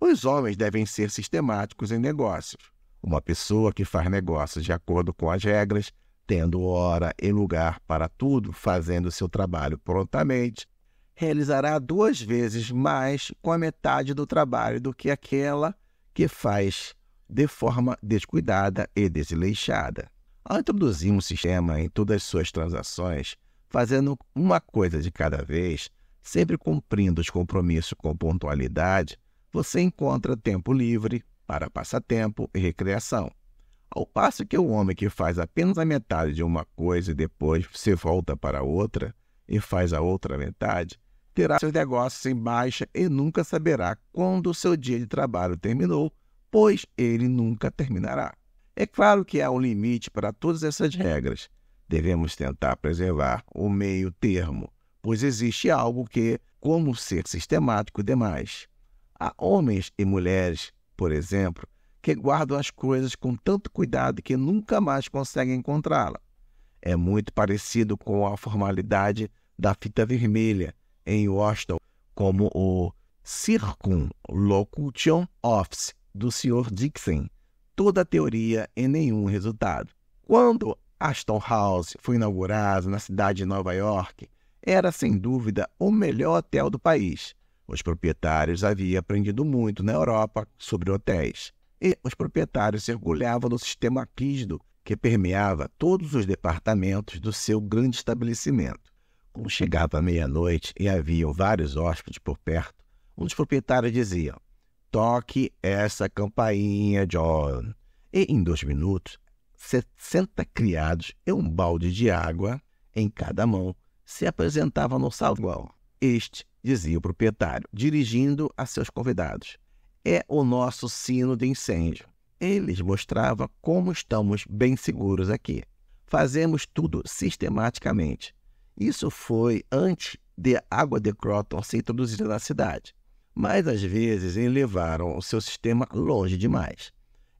Os homens devem ser sistemáticos em negócios. Uma pessoa que faz negócios de acordo com as regras, tendo hora e lugar para tudo, fazendo seu trabalho prontamente, realizará duas vezes mais com a metade do trabalho do que aquela que faz de forma descuidada e desleixada. Ao introduzir um sistema em todas as suas transações, fazendo uma coisa de cada vez, sempre cumprindo os compromissos com pontualidade, você encontra tempo livre para passatempo e recreação. Ao passo que o homem que faz apenas a metade de uma coisa e depois se volta para outra e faz a outra metade, terá seus negócios em baixa e nunca saberá quando o seu dia de trabalho terminou, pois ele nunca terminará. É claro que há um limite para todas essas regras. Devemos tentar preservar o meio termo, pois existe algo que, como ser sistemático demais. Há homens e mulheres, por exemplo, que guardam as coisas com tanto cuidado que nunca mais conseguem encontrá-la. É muito parecido com a formalidade da fita vermelha em Washington, como o Circumlocution Office do Sr. Dixon, toda a teoria e nenhum resultado. Quando Aston House foi inaugurado na cidade de Nova York, era sem dúvida o melhor hotel do país. Os proprietários haviam aprendido muito na Europa sobre hotéis, e os proprietários orgulhavam do sistema químico que permeava todos os departamentos do seu grande estabelecimento. Quando chegava meia-noite e haviam vários hóspedes por perto, um dos proprietários dizia: Toque essa campainha, John. E em dois minutos, 60 criados e um balde de água em cada mão se apresentavam no salão. Este, dizia o proprietário, dirigindo a seus convidados, é o nosso sino de incêndio. Eles mostrava como estamos bem seguros aqui. Fazemos tudo sistematicamente. Isso foi antes de a água de Croton ser introduzida na cidade mas às vezes levaram o seu sistema longe demais.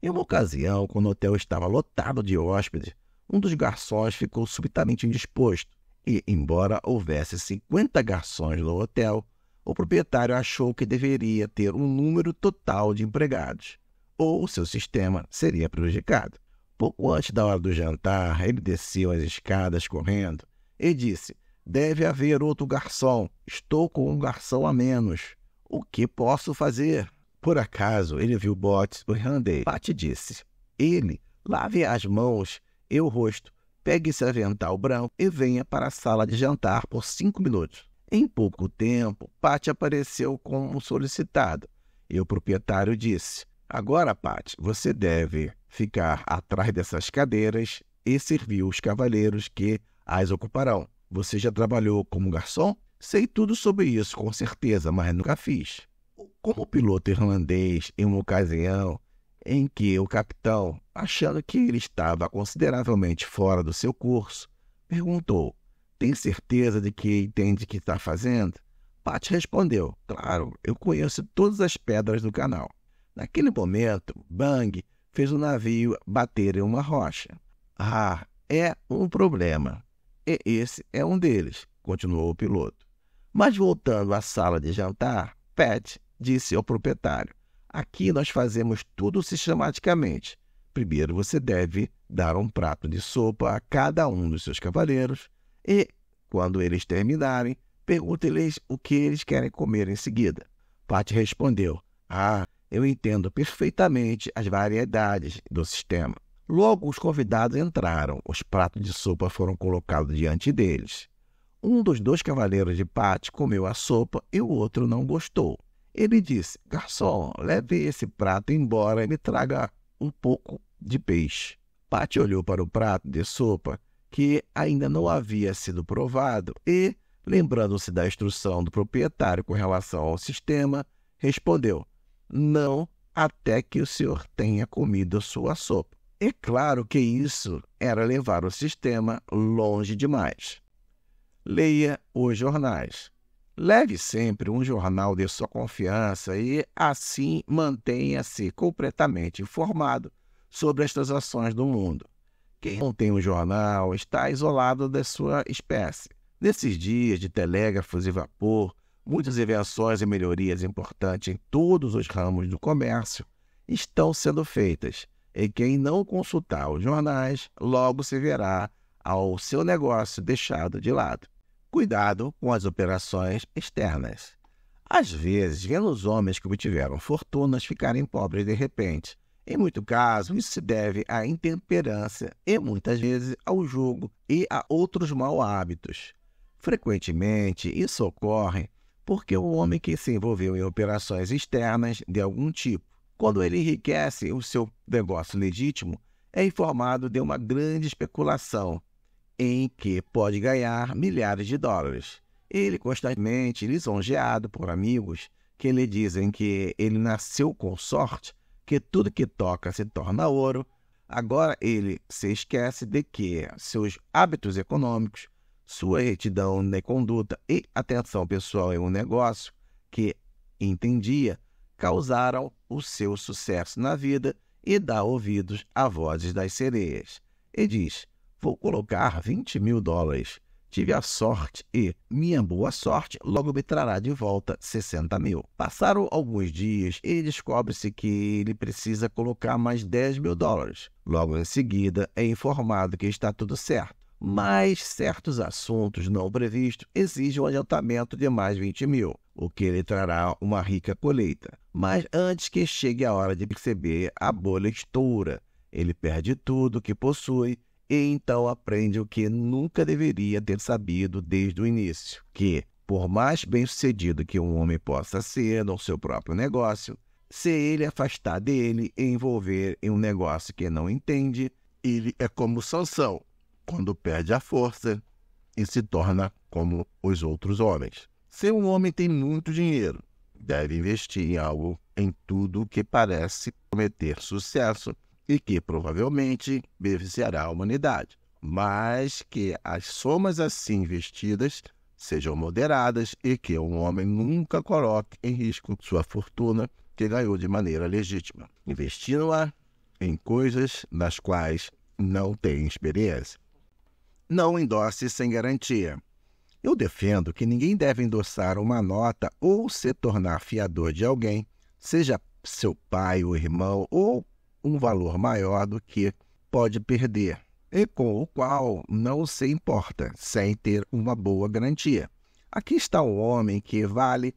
Em uma ocasião, quando o hotel estava lotado de hóspedes, um dos garçons ficou subitamente indisposto e, embora houvesse 50 garçons no hotel, o proprietário achou que deveria ter um número total de empregados, ou o seu sistema seria prejudicado. Pouco antes da hora do jantar, ele desceu as escadas correndo e disse: Deve haver outro garçom, estou com um garçom a menos. O que posso fazer? Por acaso, ele viu Botes, o irlandês. Pate disse: Ele, lave as mãos e o rosto, pegue esse avental branco e venha para a sala de jantar por cinco minutos. Em pouco tempo, Pat apareceu como solicitado e o proprietário disse: Agora, Pat, você deve ficar atrás dessas cadeiras e servir os cavaleiros que as ocuparão. Você já trabalhou como garçom? Sei tudo sobre isso, com certeza, mas nunca fiz. Como piloto irlandês, em uma ocasião em que o capitão, achando que ele estava consideravelmente fora do seu curso, perguntou: Tem certeza de que entende o que está fazendo? Pat respondeu: Claro, eu conheço todas as pedras do canal. Naquele momento, Bang fez o navio bater em uma rocha. Ah, é um problema. E esse é um deles, continuou o piloto. Mas voltando à sala de jantar, Pat disse ao proprietário: Aqui nós fazemos tudo sistematicamente. Primeiro você deve dar um prato de sopa a cada um dos seus cavaleiros e, quando eles terminarem, pergunte-lhes o que eles querem comer em seguida. Pat respondeu: Ah, eu entendo perfeitamente as variedades do sistema. Logo, os convidados entraram. Os pratos de sopa foram colocados diante deles. Um dos dois cavaleiros de Pate comeu a sopa e o outro não gostou. Ele disse: Garçom, leve esse prato embora e me traga um pouco de peixe. Pate olhou para o prato de sopa que ainda não havia sido provado e, lembrando-se da instrução do proprietário com relação ao sistema, respondeu: Não até que o senhor tenha comido sua sopa. É claro que isso era levar o sistema longe demais leia os jornais. Leve sempre um jornal de sua confiança e assim mantenha-se completamente informado sobre as transações do mundo. Quem não tem um jornal está isolado da sua espécie. Nesses dias de telégrafos e vapor, muitas invenções e melhorias importantes em todos os ramos do comércio estão sendo feitas, e quem não consultar os jornais logo se verá ao seu negócio deixado de lado cuidado com as operações externas. Às vezes, vemos homens que obtiveram fortunas ficarem pobres de repente. Em muito caso, isso se deve à intemperância e muitas vezes ao jogo e a outros maus hábitos. Frequentemente, isso ocorre porque o homem que se envolveu em operações externas de algum tipo, quando ele enriquece o seu negócio legítimo, é informado de uma grande especulação em que pode ganhar milhares de dólares. Ele constantemente lisonjeado por amigos que lhe dizem que ele nasceu com sorte, que tudo que toca se torna ouro. Agora ele se esquece de que seus hábitos econômicos, sua retidão na conduta e atenção pessoal em um negócio que entendia causaram o seu sucesso na vida e dá ouvidos a vozes das sereias. E diz: Vou colocar 20 mil dólares. Tive a sorte e, minha boa sorte, logo me trará de volta 60 mil. Passaram alguns dias e descobre-se que ele precisa colocar mais 10 mil dólares. Logo em seguida, é informado que está tudo certo. Mas certos assuntos não previstos exigem um adiantamento de mais 20 mil, o que lhe trará uma rica colheita. Mas antes que chegue a hora de perceber, a bolha estoura. Ele perde tudo o que possui e então aprende o que nunca deveria ter sabido desde o início: que, por mais bem-sucedido que um homem possa ser no seu próprio negócio, se ele afastar dele e envolver em um negócio que não entende, ele é como Sansão, quando perde a força e se torna como os outros homens. Se um homem tem muito dinheiro, deve investir em algo em tudo que parece prometer sucesso, e que provavelmente beneficiará a humanidade, mas que as somas assim investidas sejam moderadas e que um homem nunca coloque em risco sua fortuna que ganhou de maneira legítima, investindo-a em coisas nas quais não tem experiência. Não endosse sem garantia. Eu defendo que ninguém deve endossar uma nota ou se tornar fiador de alguém, seja seu pai ou irmão ou um valor maior do que pode perder e com o qual não se importa, sem ter uma boa garantia. Aqui está um homem que vale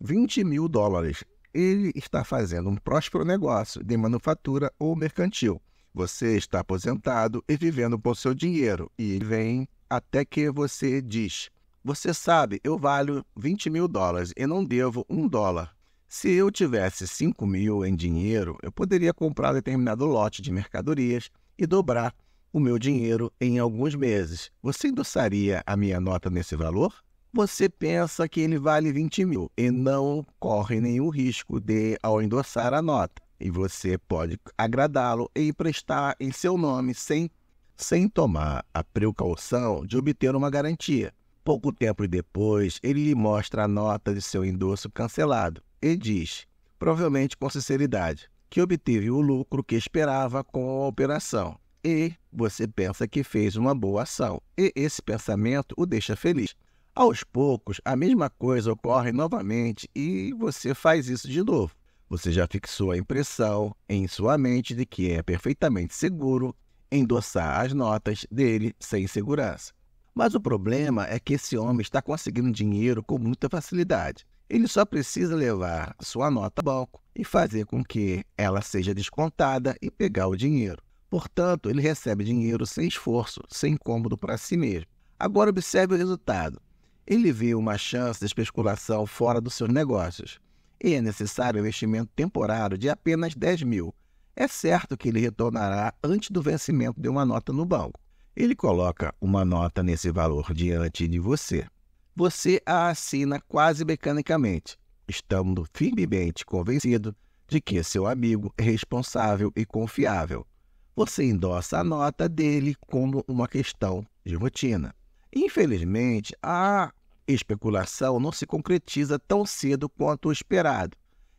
20 mil dólares. Ele está fazendo um próspero negócio de manufatura ou mercantil. Você está aposentado e vivendo por seu dinheiro, e vem até que você diz: Você sabe, eu valho 20 mil dólares e não devo um dólar. Se eu tivesse 5 mil em dinheiro, eu poderia comprar determinado lote de mercadorias e dobrar o meu dinheiro em alguns meses. Você endossaria a minha nota nesse valor? Você pensa que ele vale 20 mil e não corre nenhum risco de, ao endossar a nota. E você pode agradá-lo e emprestar em seu nome sem, sem tomar a precaução de obter uma garantia. Pouco tempo depois, ele lhe mostra a nota de seu endosso cancelado e diz, provavelmente com sinceridade, que obteve o lucro que esperava com a operação e você pensa que fez uma boa ação e esse pensamento o deixa feliz. Aos poucos, a mesma coisa ocorre novamente e você faz isso de novo. Você já fixou a impressão em sua mente de que é perfeitamente seguro endossar as notas dele sem segurança. Mas o problema é que esse homem está conseguindo dinheiro com muita facilidade. Ele só precisa levar sua nota ao banco e fazer com que ela seja descontada e pegar o dinheiro. Portanto, ele recebe dinheiro sem esforço, sem cômodo para si mesmo. Agora observe o resultado. Ele vê uma chance de especulação fora dos seus negócios e é necessário um investimento temporário de apenas 10 mil. É certo que ele retornará antes do vencimento de uma nota no banco. Ele coloca uma nota nesse valor diante de você você a assina quase mecanicamente, estando firmemente convencido de que seu amigo é responsável e confiável. Você endossa a nota dele como uma questão de rotina. Infelizmente, a especulação não se concretiza tão cedo quanto o esperado,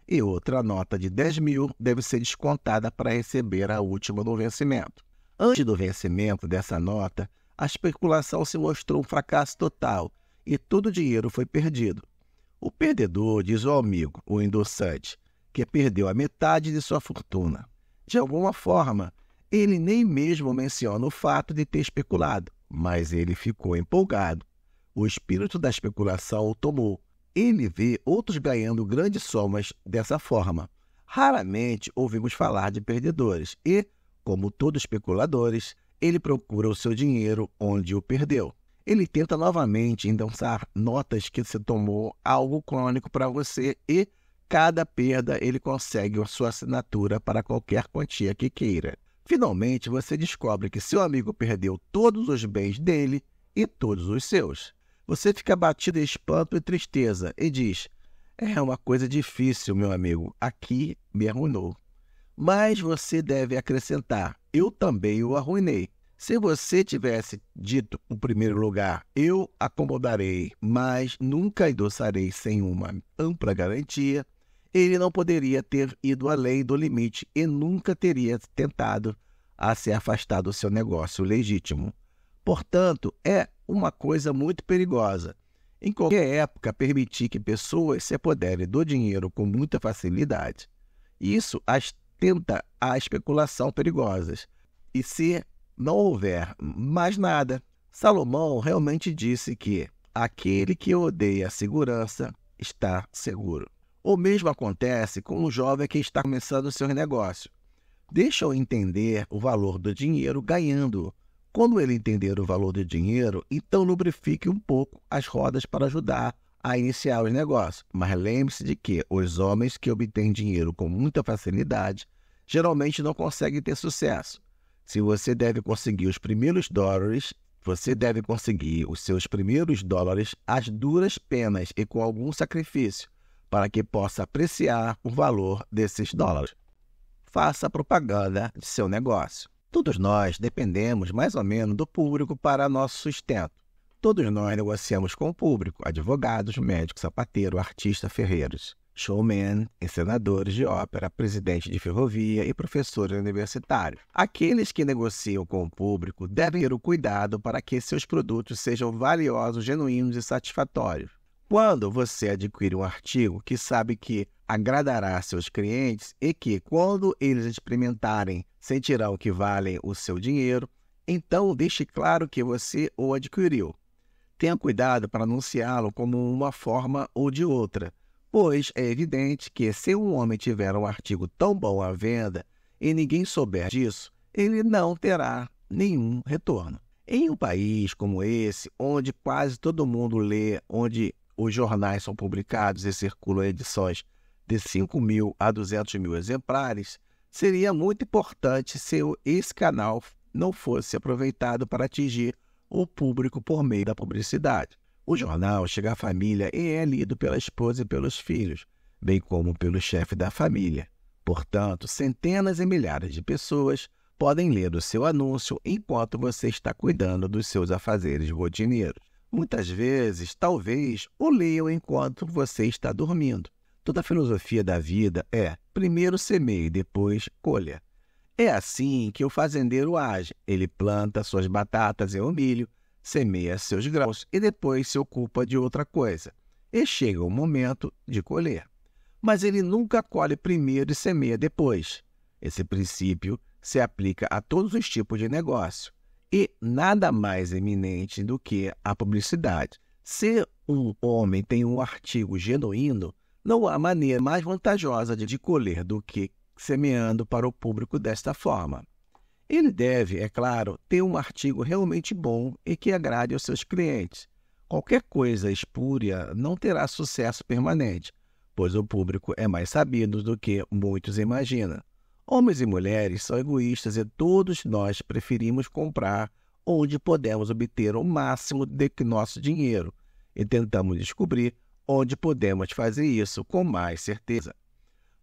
e outra nota de 10 mil deve ser descontada para receber a última do vencimento. Antes do vencimento dessa nota, a especulação se mostrou um fracasso total e todo o dinheiro foi perdido. O perdedor diz ao amigo, o endossante, que perdeu a metade de sua fortuna. De alguma forma, ele nem mesmo menciona o fato de ter especulado, mas ele ficou empolgado. O espírito da especulação o tomou. Ele vê outros ganhando grandes somas dessa forma. Raramente ouvimos falar de perdedores e, como todos especuladores, ele procura o seu dinheiro onde o perdeu. Ele tenta novamente endosar notas que se tomou algo crônico para você e cada perda ele consegue sua assinatura para qualquer quantia que queira. Finalmente, você descobre que seu amigo perdeu todos os bens dele e todos os seus. Você fica batido em espanto e tristeza e diz: É uma coisa difícil, meu amigo, aqui me arruinou. Mas você deve acrescentar: Eu também o arruinei. Se você tivesse dito o primeiro lugar, eu acomodarei, mas nunca endossarei sem uma ampla garantia, ele não poderia ter ido além do limite e nunca teria tentado a se afastar do seu negócio legítimo. Portanto, é uma coisa muito perigosa. Em qualquer época, permitir que pessoas se apoderem do dinheiro com muita facilidade. Isso as tenta a especulação perigosas e se não houver mais nada, Salomão realmente disse que aquele que odeia a segurança está seguro. O mesmo acontece com o jovem que está começando o seu negócio. Deixa-o entender o valor do dinheiro ganhando. Quando ele entender o valor do dinheiro, então lubrifique um pouco as rodas para ajudar a iniciar os negócios. Mas lembre-se de que os homens que obtêm dinheiro com muita facilidade geralmente não conseguem ter sucesso se você deve conseguir os primeiros dólares, você deve conseguir os seus primeiros dólares às duras penas e com algum sacrifício, para que possa apreciar o valor desses dólares. Faça a propaganda de seu negócio. Todos nós dependemos mais ou menos do público para nosso sustento. Todos nós negociamos com o público, advogados, médicos, sapateiro, artista, ferreiros showman, encenadores de ópera, presidente de ferrovia e professores universitários. Aqueles que negociam com o público devem ter o cuidado para que seus produtos sejam valiosos, genuínos e satisfatórios. Quando você adquire um artigo que sabe que agradará seus clientes e que, quando eles experimentarem, sentirão que valem o seu dinheiro, então deixe claro que você o adquiriu. Tenha cuidado para anunciá-lo como uma forma ou de outra, Pois é evidente que, se um homem tiver um artigo tão bom à venda e ninguém souber disso, ele não terá nenhum retorno. Em um país como esse, onde quase todo mundo lê, onde os jornais são publicados e circulam edições de 5 mil a 200 mil exemplares, seria muito importante se esse canal não fosse aproveitado para atingir o público por meio da publicidade. O jornal chega à família e é lido pela esposa e pelos filhos, bem como pelo chefe da família. Portanto, centenas e milhares de pessoas podem ler o seu anúncio enquanto você está cuidando dos seus afazeres rotineiros. Muitas vezes, talvez, o leiam enquanto você está dormindo. Toda a filosofia da vida é primeiro semeie, depois colha. É assim que o fazendeiro age. Ele planta suas batatas e o milho, semeia seus grãos e depois se ocupa de outra coisa, e chega o momento de colher. Mas ele nunca colhe primeiro e semeia depois. Esse princípio se aplica a todos os tipos de negócio e nada mais eminente do que a publicidade. Se um homem tem um artigo genuíno, não há maneira mais vantajosa de colher do que semeando para o público desta forma. Ele deve, é claro, ter um artigo realmente bom e que agrade aos seus clientes. Qualquer coisa espúria não terá sucesso permanente, pois o público é mais sabido do que muitos imaginam. Homens e mulheres são egoístas e todos nós preferimos comprar onde podemos obter o máximo de nosso dinheiro e tentamos descobrir onde podemos fazer isso com mais certeza.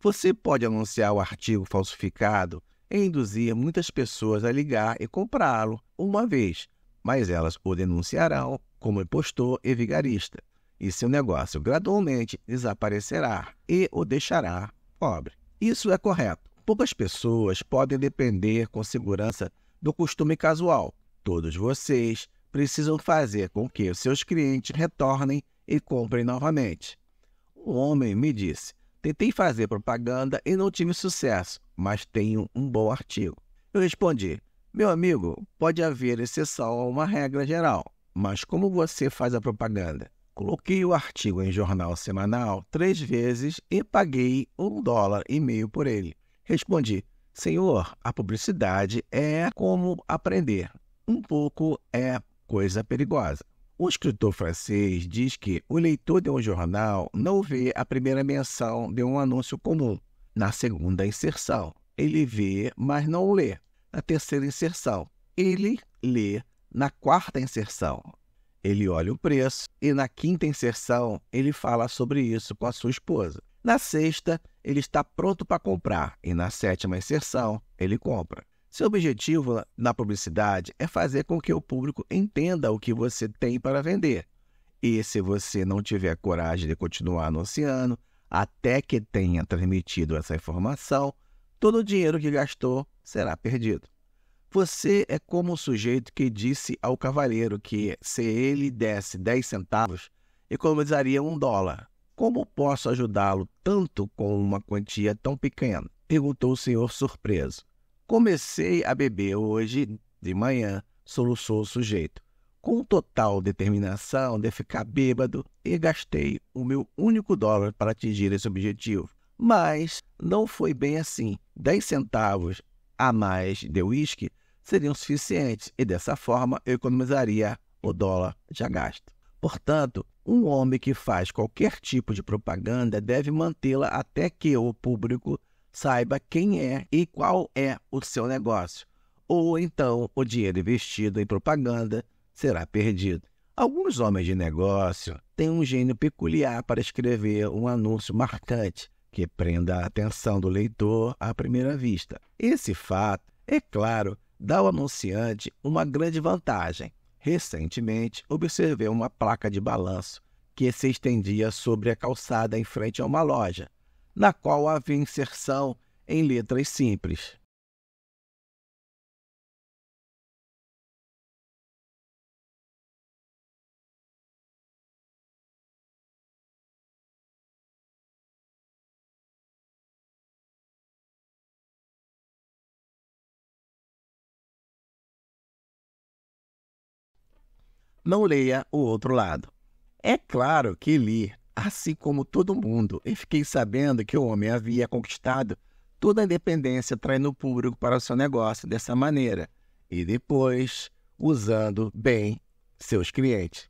Você pode anunciar o artigo falsificado e induzia muitas pessoas a ligar e comprá-lo uma vez, mas elas o denunciarão como impostor e vigarista, e seu negócio gradualmente desaparecerá e o deixará pobre. Isso é correto. Poucas pessoas podem depender com segurança do costume casual. Todos vocês precisam fazer com que os seus clientes retornem e comprem novamente. O homem me disse: tentei fazer propaganda e não tive sucesso mas tenho um bom artigo. Eu respondi: Meu amigo, pode haver exceção a uma regra geral, mas como você faz a propaganda? Coloquei o artigo em jornal semanal três vezes e paguei um dólar e meio por ele. Respondi: Senhor, a publicidade é como aprender. Um pouco é coisa perigosa. O escritor francês diz que o leitor de um jornal não vê a primeira menção de um anúncio comum, na segunda inserção, ele vê, mas não lê. Na terceira inserção, ele lê. Na quarta inserção, ele olha o preço. E na quinta inserção, ele fala sobre isso com a sua esposa. Na sexta, ele está pronto para comprar. E na sétima inserção, ele compra. Seu objetivo na publicidade é fazer com que o público entenda o que você tem para vender. E se você não tiver coragem de continuar anunciando, até que tenha transmitido essa informação, todo o dinheiro que gastou será perdido. Você é como o sujeito que disse ao cavalheiro que, se ele desse 10 centavos, economizaria um dólar. Como posso ajudá-lo tanto com uma quantia tão pequena? perguntou o senhor surpreso. Comecei a beber hoje de manhã, soluçou o sujeito com total determinação de ficar bêbado e gastei o meu único dólar para atingir esse objetivo. Mas não foi bem assim. 10 centavos a mais de uísque seriam suficientes e dessa forma eu economizaria o dólar já gasto. Portanto, um homem que faz qualquer tipo de propaganda deve mantê-la até que o público saiba quem é e qual é o seu negócio. Ou então o dinheiro investido em propaganda será perdido. Alguns homens de negócio têm um gênio peculiar para escrever um anúncio marcante que prenda a atenção do leitor à primeira vista. Esse fato, é claro, dá ao anunciante uma grande vantagem. Recentemente, observei uma placa de balanço que se estendia sobre a calçada em frente a uma loja, na qual havia inserção em letras simples: não leia o outro lado. É claro que li, assim como todo mundo, e fiquei sabendo que o homem havia conquistado toda a independência traindo o público para o seu negócio dessa maneira e depois usando bem seus clientes.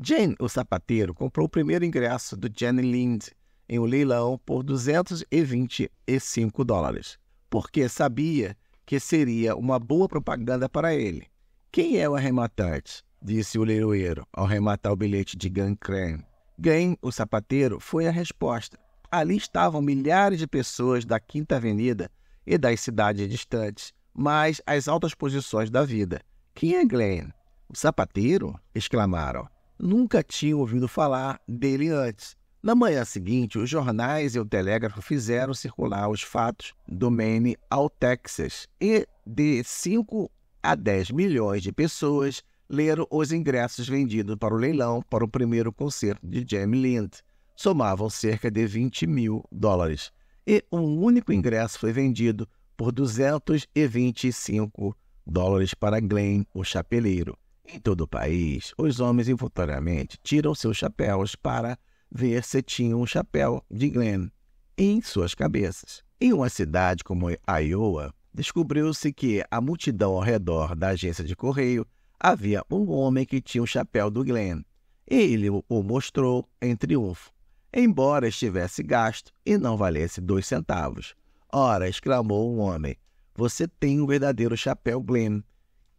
Jane, o sapateiro, comprou o primeiro ingresso do Jenny Lind em um leilão por 225 dólares, porque sabia que seria uma boa propaganda para ele. Quem é o arrematante? disse o leiloeiro ao rematar o bilhete de Gancren. Gain, o sapateiro, foi a resposta. Ali estavam milhares de pessoas da Quinta Avenida e das cidades distantes, mas as altas posições da vida. Quem é Glenn? O sapateiro? exclamaram. Nunca tinham ouvido falar dele antes. Na manhã seguinte, os jornais e o telégrafo fizeram circular os fatos do Maine ao Texas e de 5 a 10 milhões de pessoas leram os ingressos vendidos para o leilão para o primeiro concerto de Jamie Lind. Somavam cerca de 20 mil dólares. E um único ingresso foi vendido por 225 dólares para Glenn, o chapeleiro. Em todo o país, os homens involuntariamente tiram seus chapéus para ver se tinham um chapéu de Glenn em suas cabeças. Em uma cidade como Iowa, descobriu-se que a multidão ao redor da agência de correio havia um homem que tinha o chapéu do Glenn. Ele o mostrou em triunfo, embora estivesse gasto e não valesse dois centavos. Ora, exclamou o homem, você tem um verdadeiro chapéu Glenn.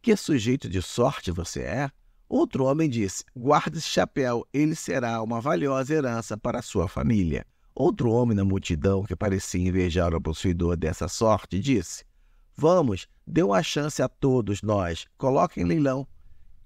Que sujeito de sorte você é! Outro homem disse: Guarde esse chapéu, ele será uma valiosa herança para sua família. Outro homem na multidão, que parecia invejar o possuidor dessa sorte, disse: Vamos, dê uma chance a todos nós, coloque em leilão.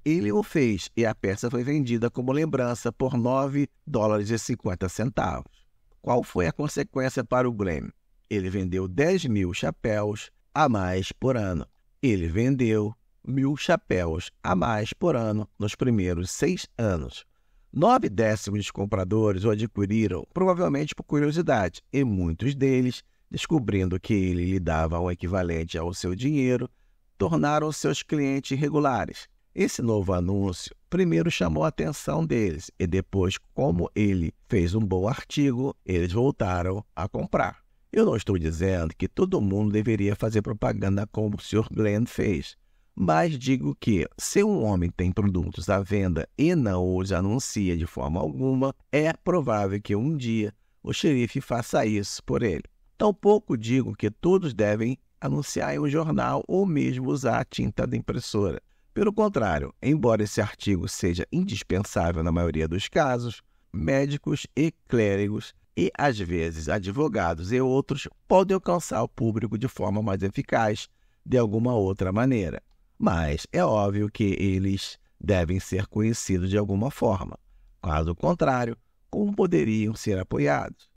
Ele o fez e a peça foi vendida como lembrança por 9 dólares e 50 centavos. Qual foi a consequência para o Glenn? Ele vendeu 10 mil chapéus a mais por ano. Ele vendeu mil chapéus a mais por ano nos primeiros seis anos. Nove décimos de compradores o adquiriram, provavelmente por curiosidade, e muitos deles descobrindo que ele lhe dava o equivalente ao seu dinheiro, tornaram seus clientes regulares. Esse novo anúncio primeiro chamou a atenção deles e depois, como ele fez um bom artigo, eles voltaram a comprar. Eu não estou dizendo que todo mundo deveria fazer propaganda como o Sr. Glenn fez, mas digo que se um homem tem produtos à venda e não os anuncia de forma alguma, é provável que um dia o xerife faça isso por ele. Tampouco digo que todos devem anunciar em um jornal ou mesmo usar a tinta da impressora. Pelo contrário, embora esse artigo seja indispensável na maioria dos casos, médicos e clérigos e às vezes advogados e outros podem alcançar o público de forma mais eficaz de alguma outra maneira. Mas é óbvio que eles devem ser conhecidos de alguma forma. Caso contrário, como poderiam ser apoiados?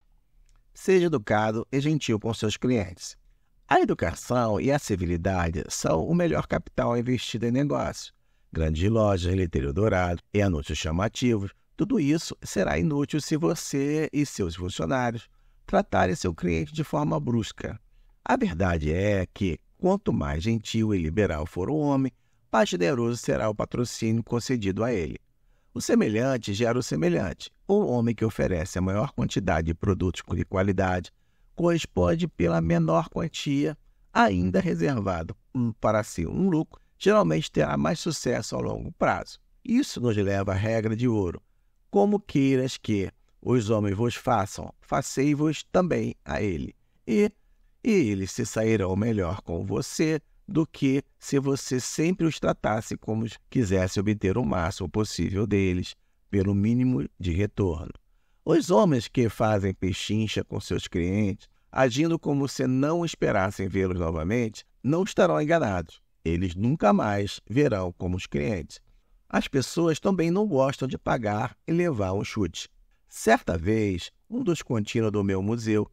Seja educado e gentil com seus clientes. A educação e a civilidade são o melhor capital investido em negócio. Grandes lojas, letreiro dourado e anúncios chamativos, tudo isso será inútil se você e seus funcionários tratarem seu cliente de forma brusca. A verdade é que, quanto mais gentil e liberal for o homem, mais generoso será o patrocínio concedido a ele. O semelhante gera o semelhante. O homem que oferece a maior quantidade de produtos de qualidade corresponde pela menor quantia, ainda reservado para si um lucro, geralmente terá mais sucesso ao longo prazo. Isso nos leva à regra de ouro. Como queiras que os homens vos façam, facei-vos também a ele. E, e eles se sairão melhor com você do que se você sempre os tratasse como quisesse obter o máximo possível deles, pelo mínimo de retorno. Os homens que fazem pechincha com seus clientes, agindo como se não esperassem vê-los novamente, não estarão enganados. Eles nunca mais verão como os clientes. As pessoas também não gostam de pagar e levar um chute. Certa vez, um dos contínuos do meu museu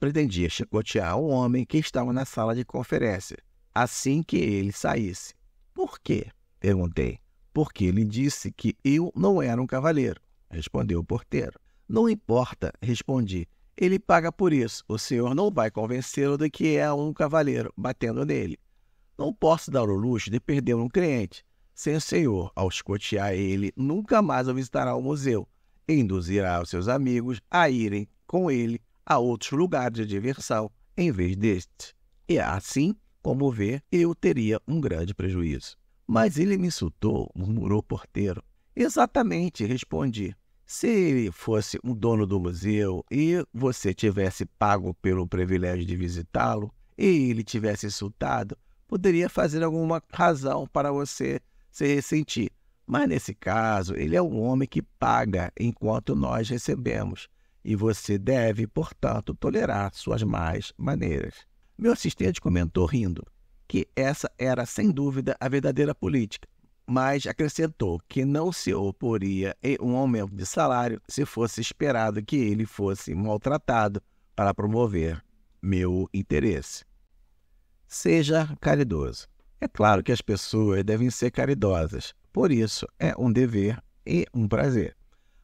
pretendia chicotear um homem que estava na sala de conferência assim que ele saísse. Por quê? perguntei. Porque ele disse que eu não era um cavaleiro, respondeu o porteiro. Não importa, respondi. Ele paga por isso. O senhor não vai convencê-lo de que é um cavaleiro, batendo nele. Não posso dar o luxo de perder um cliente. Sem o senhor, ao escotear ele, nunca mais o visitará o museu. Induzirá os seus amigos a irem com ele a outros lugares de diversão, em vez deste. E assim como vê, eu teria um grande prejuízo. Mas ele me insultou, murmurou o porteiro. Exatamente, respondi. Se ele fosse um dono do museu e você tivesse pago pelo privilégio de visitá-lo, e ele tivesse insultado, poderia fazer alguma razão para você se ressentir. Mas nesse caso, ele é um homem que paga enquanto nós recebemos, e você deve, portanto, tolerar suas más maneiras. Meu assistente comentou rindo que essa era, sem dúvida, a verdadeira política, mas acrescentou que não se oporia em um aumento de salário se fosse esperado que ele fosse maltratado para promover meu interesse. Seja caridoso. É claro que as pessoas devem ser caridosas, por isso é um dever e um prazer.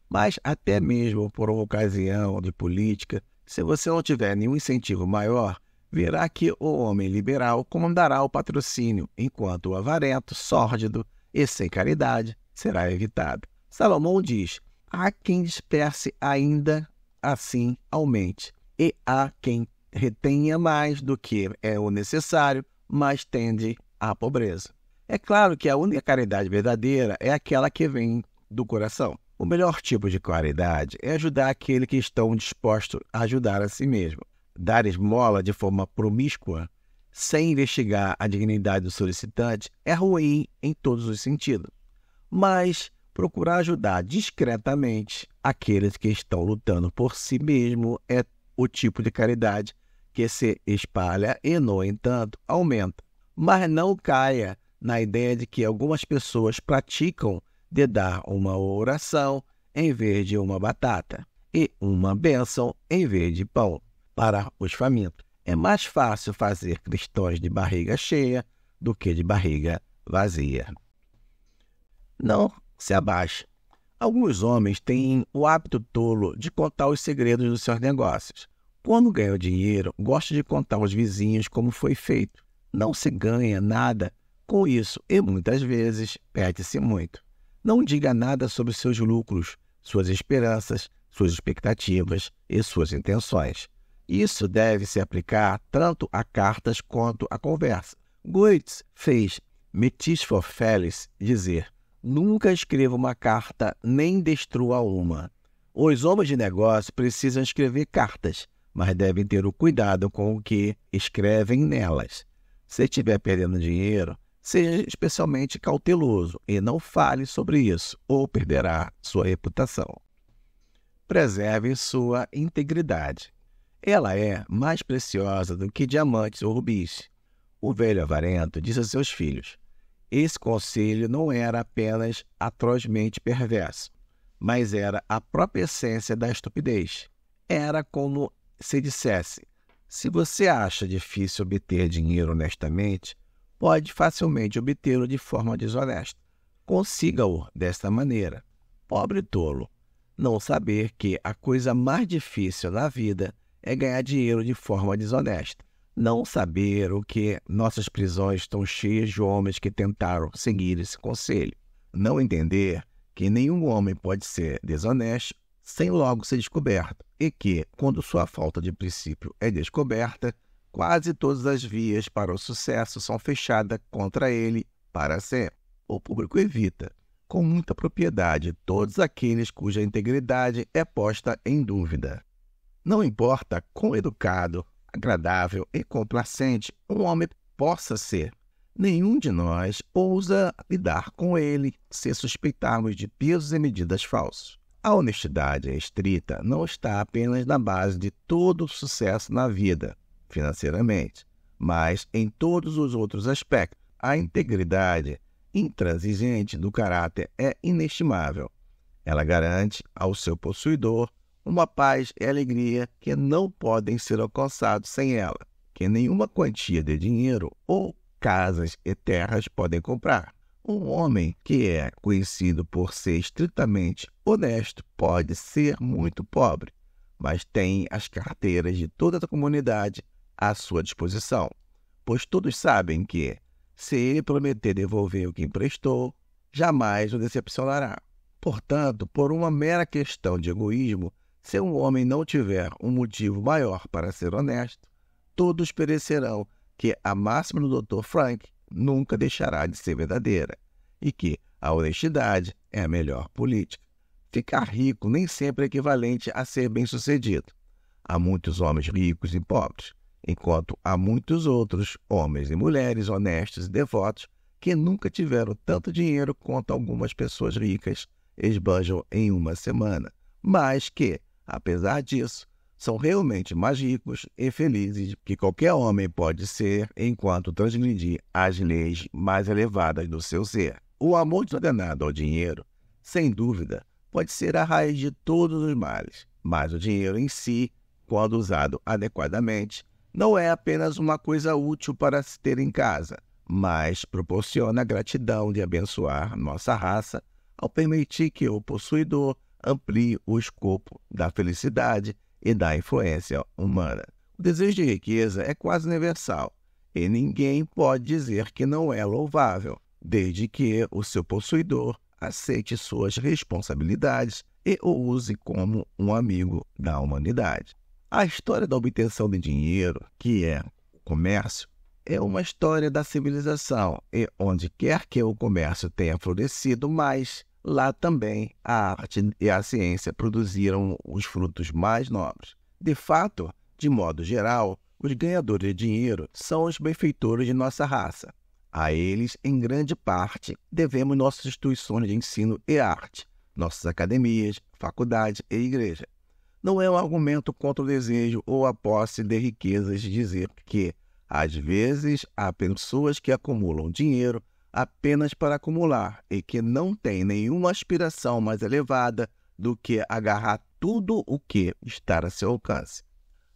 Mas até mesmo por uma ocasião de política, se você não tiver nenhum incentivo maior, verá que o homem liberal comandará o patrocínio, enquanto o avarento, sórdido e sem caridade será evitado. Salomão diz: há quem disperse ainda assim aumente, e há quem retenha mais do que é o necessário, mas tende à pobreza. É claro que a única caridade verdadeira é aquela que vem do coração. O melhor tipo de caridade é ajudar aquele que estão dispostos a ajudar a si mesmo dar esmola de forma promíscua, sem investigar a dignidade do solicitante, é ruim em todos os sentidos. Mas procurar ajudar discretamente aqueles que estão lutando por si mesmo é o tipo de caridade que se espalha e, no entanto, aumenta. Mas não caia na ideia de que algumas pessoas praticam de dar uma oração em vez de uma batata e uma bênção em vez de pão para os famintos. É mais fácil fazer cristões de barriga cheia do que de barriga vazia. Não se abaixe. Alguns homens têm o hábito tolo de contar os segredos dos seus negócios. Quando ganha o dinheiro, gosta de contar aos vizinhos como foi feito. Não se ganha nada com isso e muitas vezes perde-se muito. Não diga nada sobre seus lucros, suas esperanças, suas expectativas e suas intenções. Isso deve se aplicar tanto a cartas quanto a conversa. Goetz fez Mephistopheles dizer: Nunca escreva uma carta nem destrua uma. Os homens de negócio precisam escrever cartas, mas devem ter o cuidado com o que escrevem nelas. Se estiver perdendo dinheiro, seja especialmente cauteloso e não fale sobre isso, ou perderá sua reputação. Preserve sua integridade. Ela é mais preciosa do que diamantes ou rubis. O velho avarento disse a seus filhos: Esse conselho não era apenas atrozmente perverso, mas era a própria essência da estupidez. Era como se dissesse: Se você acha difícil obter dinheiro honestamente, pode facilmente obtê-lo de forma desonesta. Consiga-o desta maneira. Pobre tolo, não saber que a coisa mais difícil na vida é ganhar dinheiro de forma desonesta. Não saber o que nossas prisões estão cheias de homens que tentaram seguir esse conselho. Não entender que nenhum homem pode ser desonesto sem logo ser descoberto, e que, quando sua falta de princípio é descoberta, quase todas as vias para o sucesso são fechadas contra ele para sempre. O público evita, com muita propriedade, todos aqueles cuja integridade é posta em dúvida. Não importa quão educado, agradável e complacente um homem possa ser, nenhum de nós ousa lidar com ele se suspeitarmos de pesos e medidas falsos. A honestidade estrita não está apenas na base de todo o sucesso na vida, financeiramente, mas em todos os outros aspectos. A integridade intransigente do caráter é inestimável. Ela garante ao seu possuidor uma paz e alegria que não podem ser alcançados sem ela, que nenhuma quantia de dinheiro ou casas e terras podem comprar. Um homem que é conhecido por ser estritamente honesto pode ser muito pobre, mas tem as carteiras de toda a comunidade à sua disposição, pois todos sabem que, se ele prometer devolver o que emprestou, jamais o decepcionará. Portanto, por uma mera questão de egoísmo, se um homem não tiver um motivo maior para ser honesto, todos perecerão, que a máxima do Dr. Frank nunca deixará de ser verdadeira, e que a honestidade é a melhor política. Ficar rico nem sempre é equivalente a ser bem-sucedido. Há muitos homens ricos e pobres, enquanto há muitos outros homens e mulheres honestos e devotos que nunca tiveram tanto dinheiro quanto algumas pessoas ricas esbanjam em uma semana, mas que, Apesar disso, são realmente mais ricos e felizes que qualquer homem pode ser enquanto transgredir as leis mais elevadas do seu ser. O amor desordenado ao dinheiro, sem dúvida, pode ser a raiz de todos os males, mas o dinheiro em si, quando usado adequadamente, não é apenas uma coisa útil para se ter em casa, mas proporciona a gratidão de abençoar nossa raça ao permitir que o possuidor amplie o escopo da felicidade e da influência humana. O desejo de riqueza é quase universal e ninguém pode dizer que não é louvável, desde que o seu possuidor aceite suas responsabilidades e o use como um amigo da humanidade. A história da obtenção de dinheiro, que é o comércio, é uma história da civilização e onde quer que o comércio tenha florescido mais, Lá também a arte e a ciência produziram os frutos mais nobres. De fato, de modo geral, os ganhadores de dinheiro são os benfeitores de nossa raça. A eles, em grande parte, devemos nossas instituições de ensino e arte, nossas academias, faculdades e igreja. Não é um argumento contra o desejo ou a posse de riquezas dizer que, às vezes, há pessoas que acumulam dinheiro apenas para acumular e que não tem nenhuma aspiração mais elevada do que agarrar tudo o que está a seu alcance.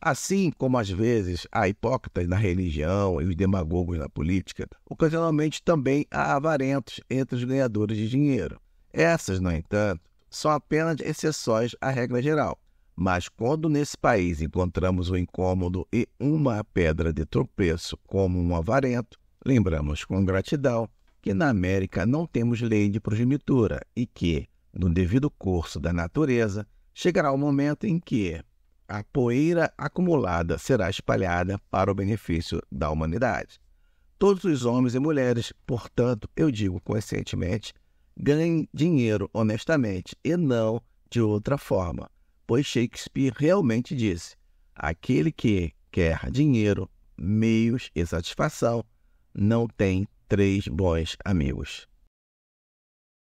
Assim como às vezes há hipócritas na religião e os demagogos na política, ocasionalmente também há avarentos entre os ganhadores de dinheiro. Essas, no entanto, são apenas exceções à regra geral. Mas quando nesse país encontramos o um incômodo e uma pedra de tropeço como um avarento, lembramos com gratidão que na América não temos lei de progenitura e que, no devido curso da natureza, chegará o momento em que a poeira acumulada será espalhada para o benefício da humanidade. Todos os homens e mulheres, portanto, eu digo conscientemente, ganhem dinheiro honestamente e não de outra forma, pois Shakespeare realmente disse: aquele que quer dinheiro, meios e satisfação não tem três bons amigos.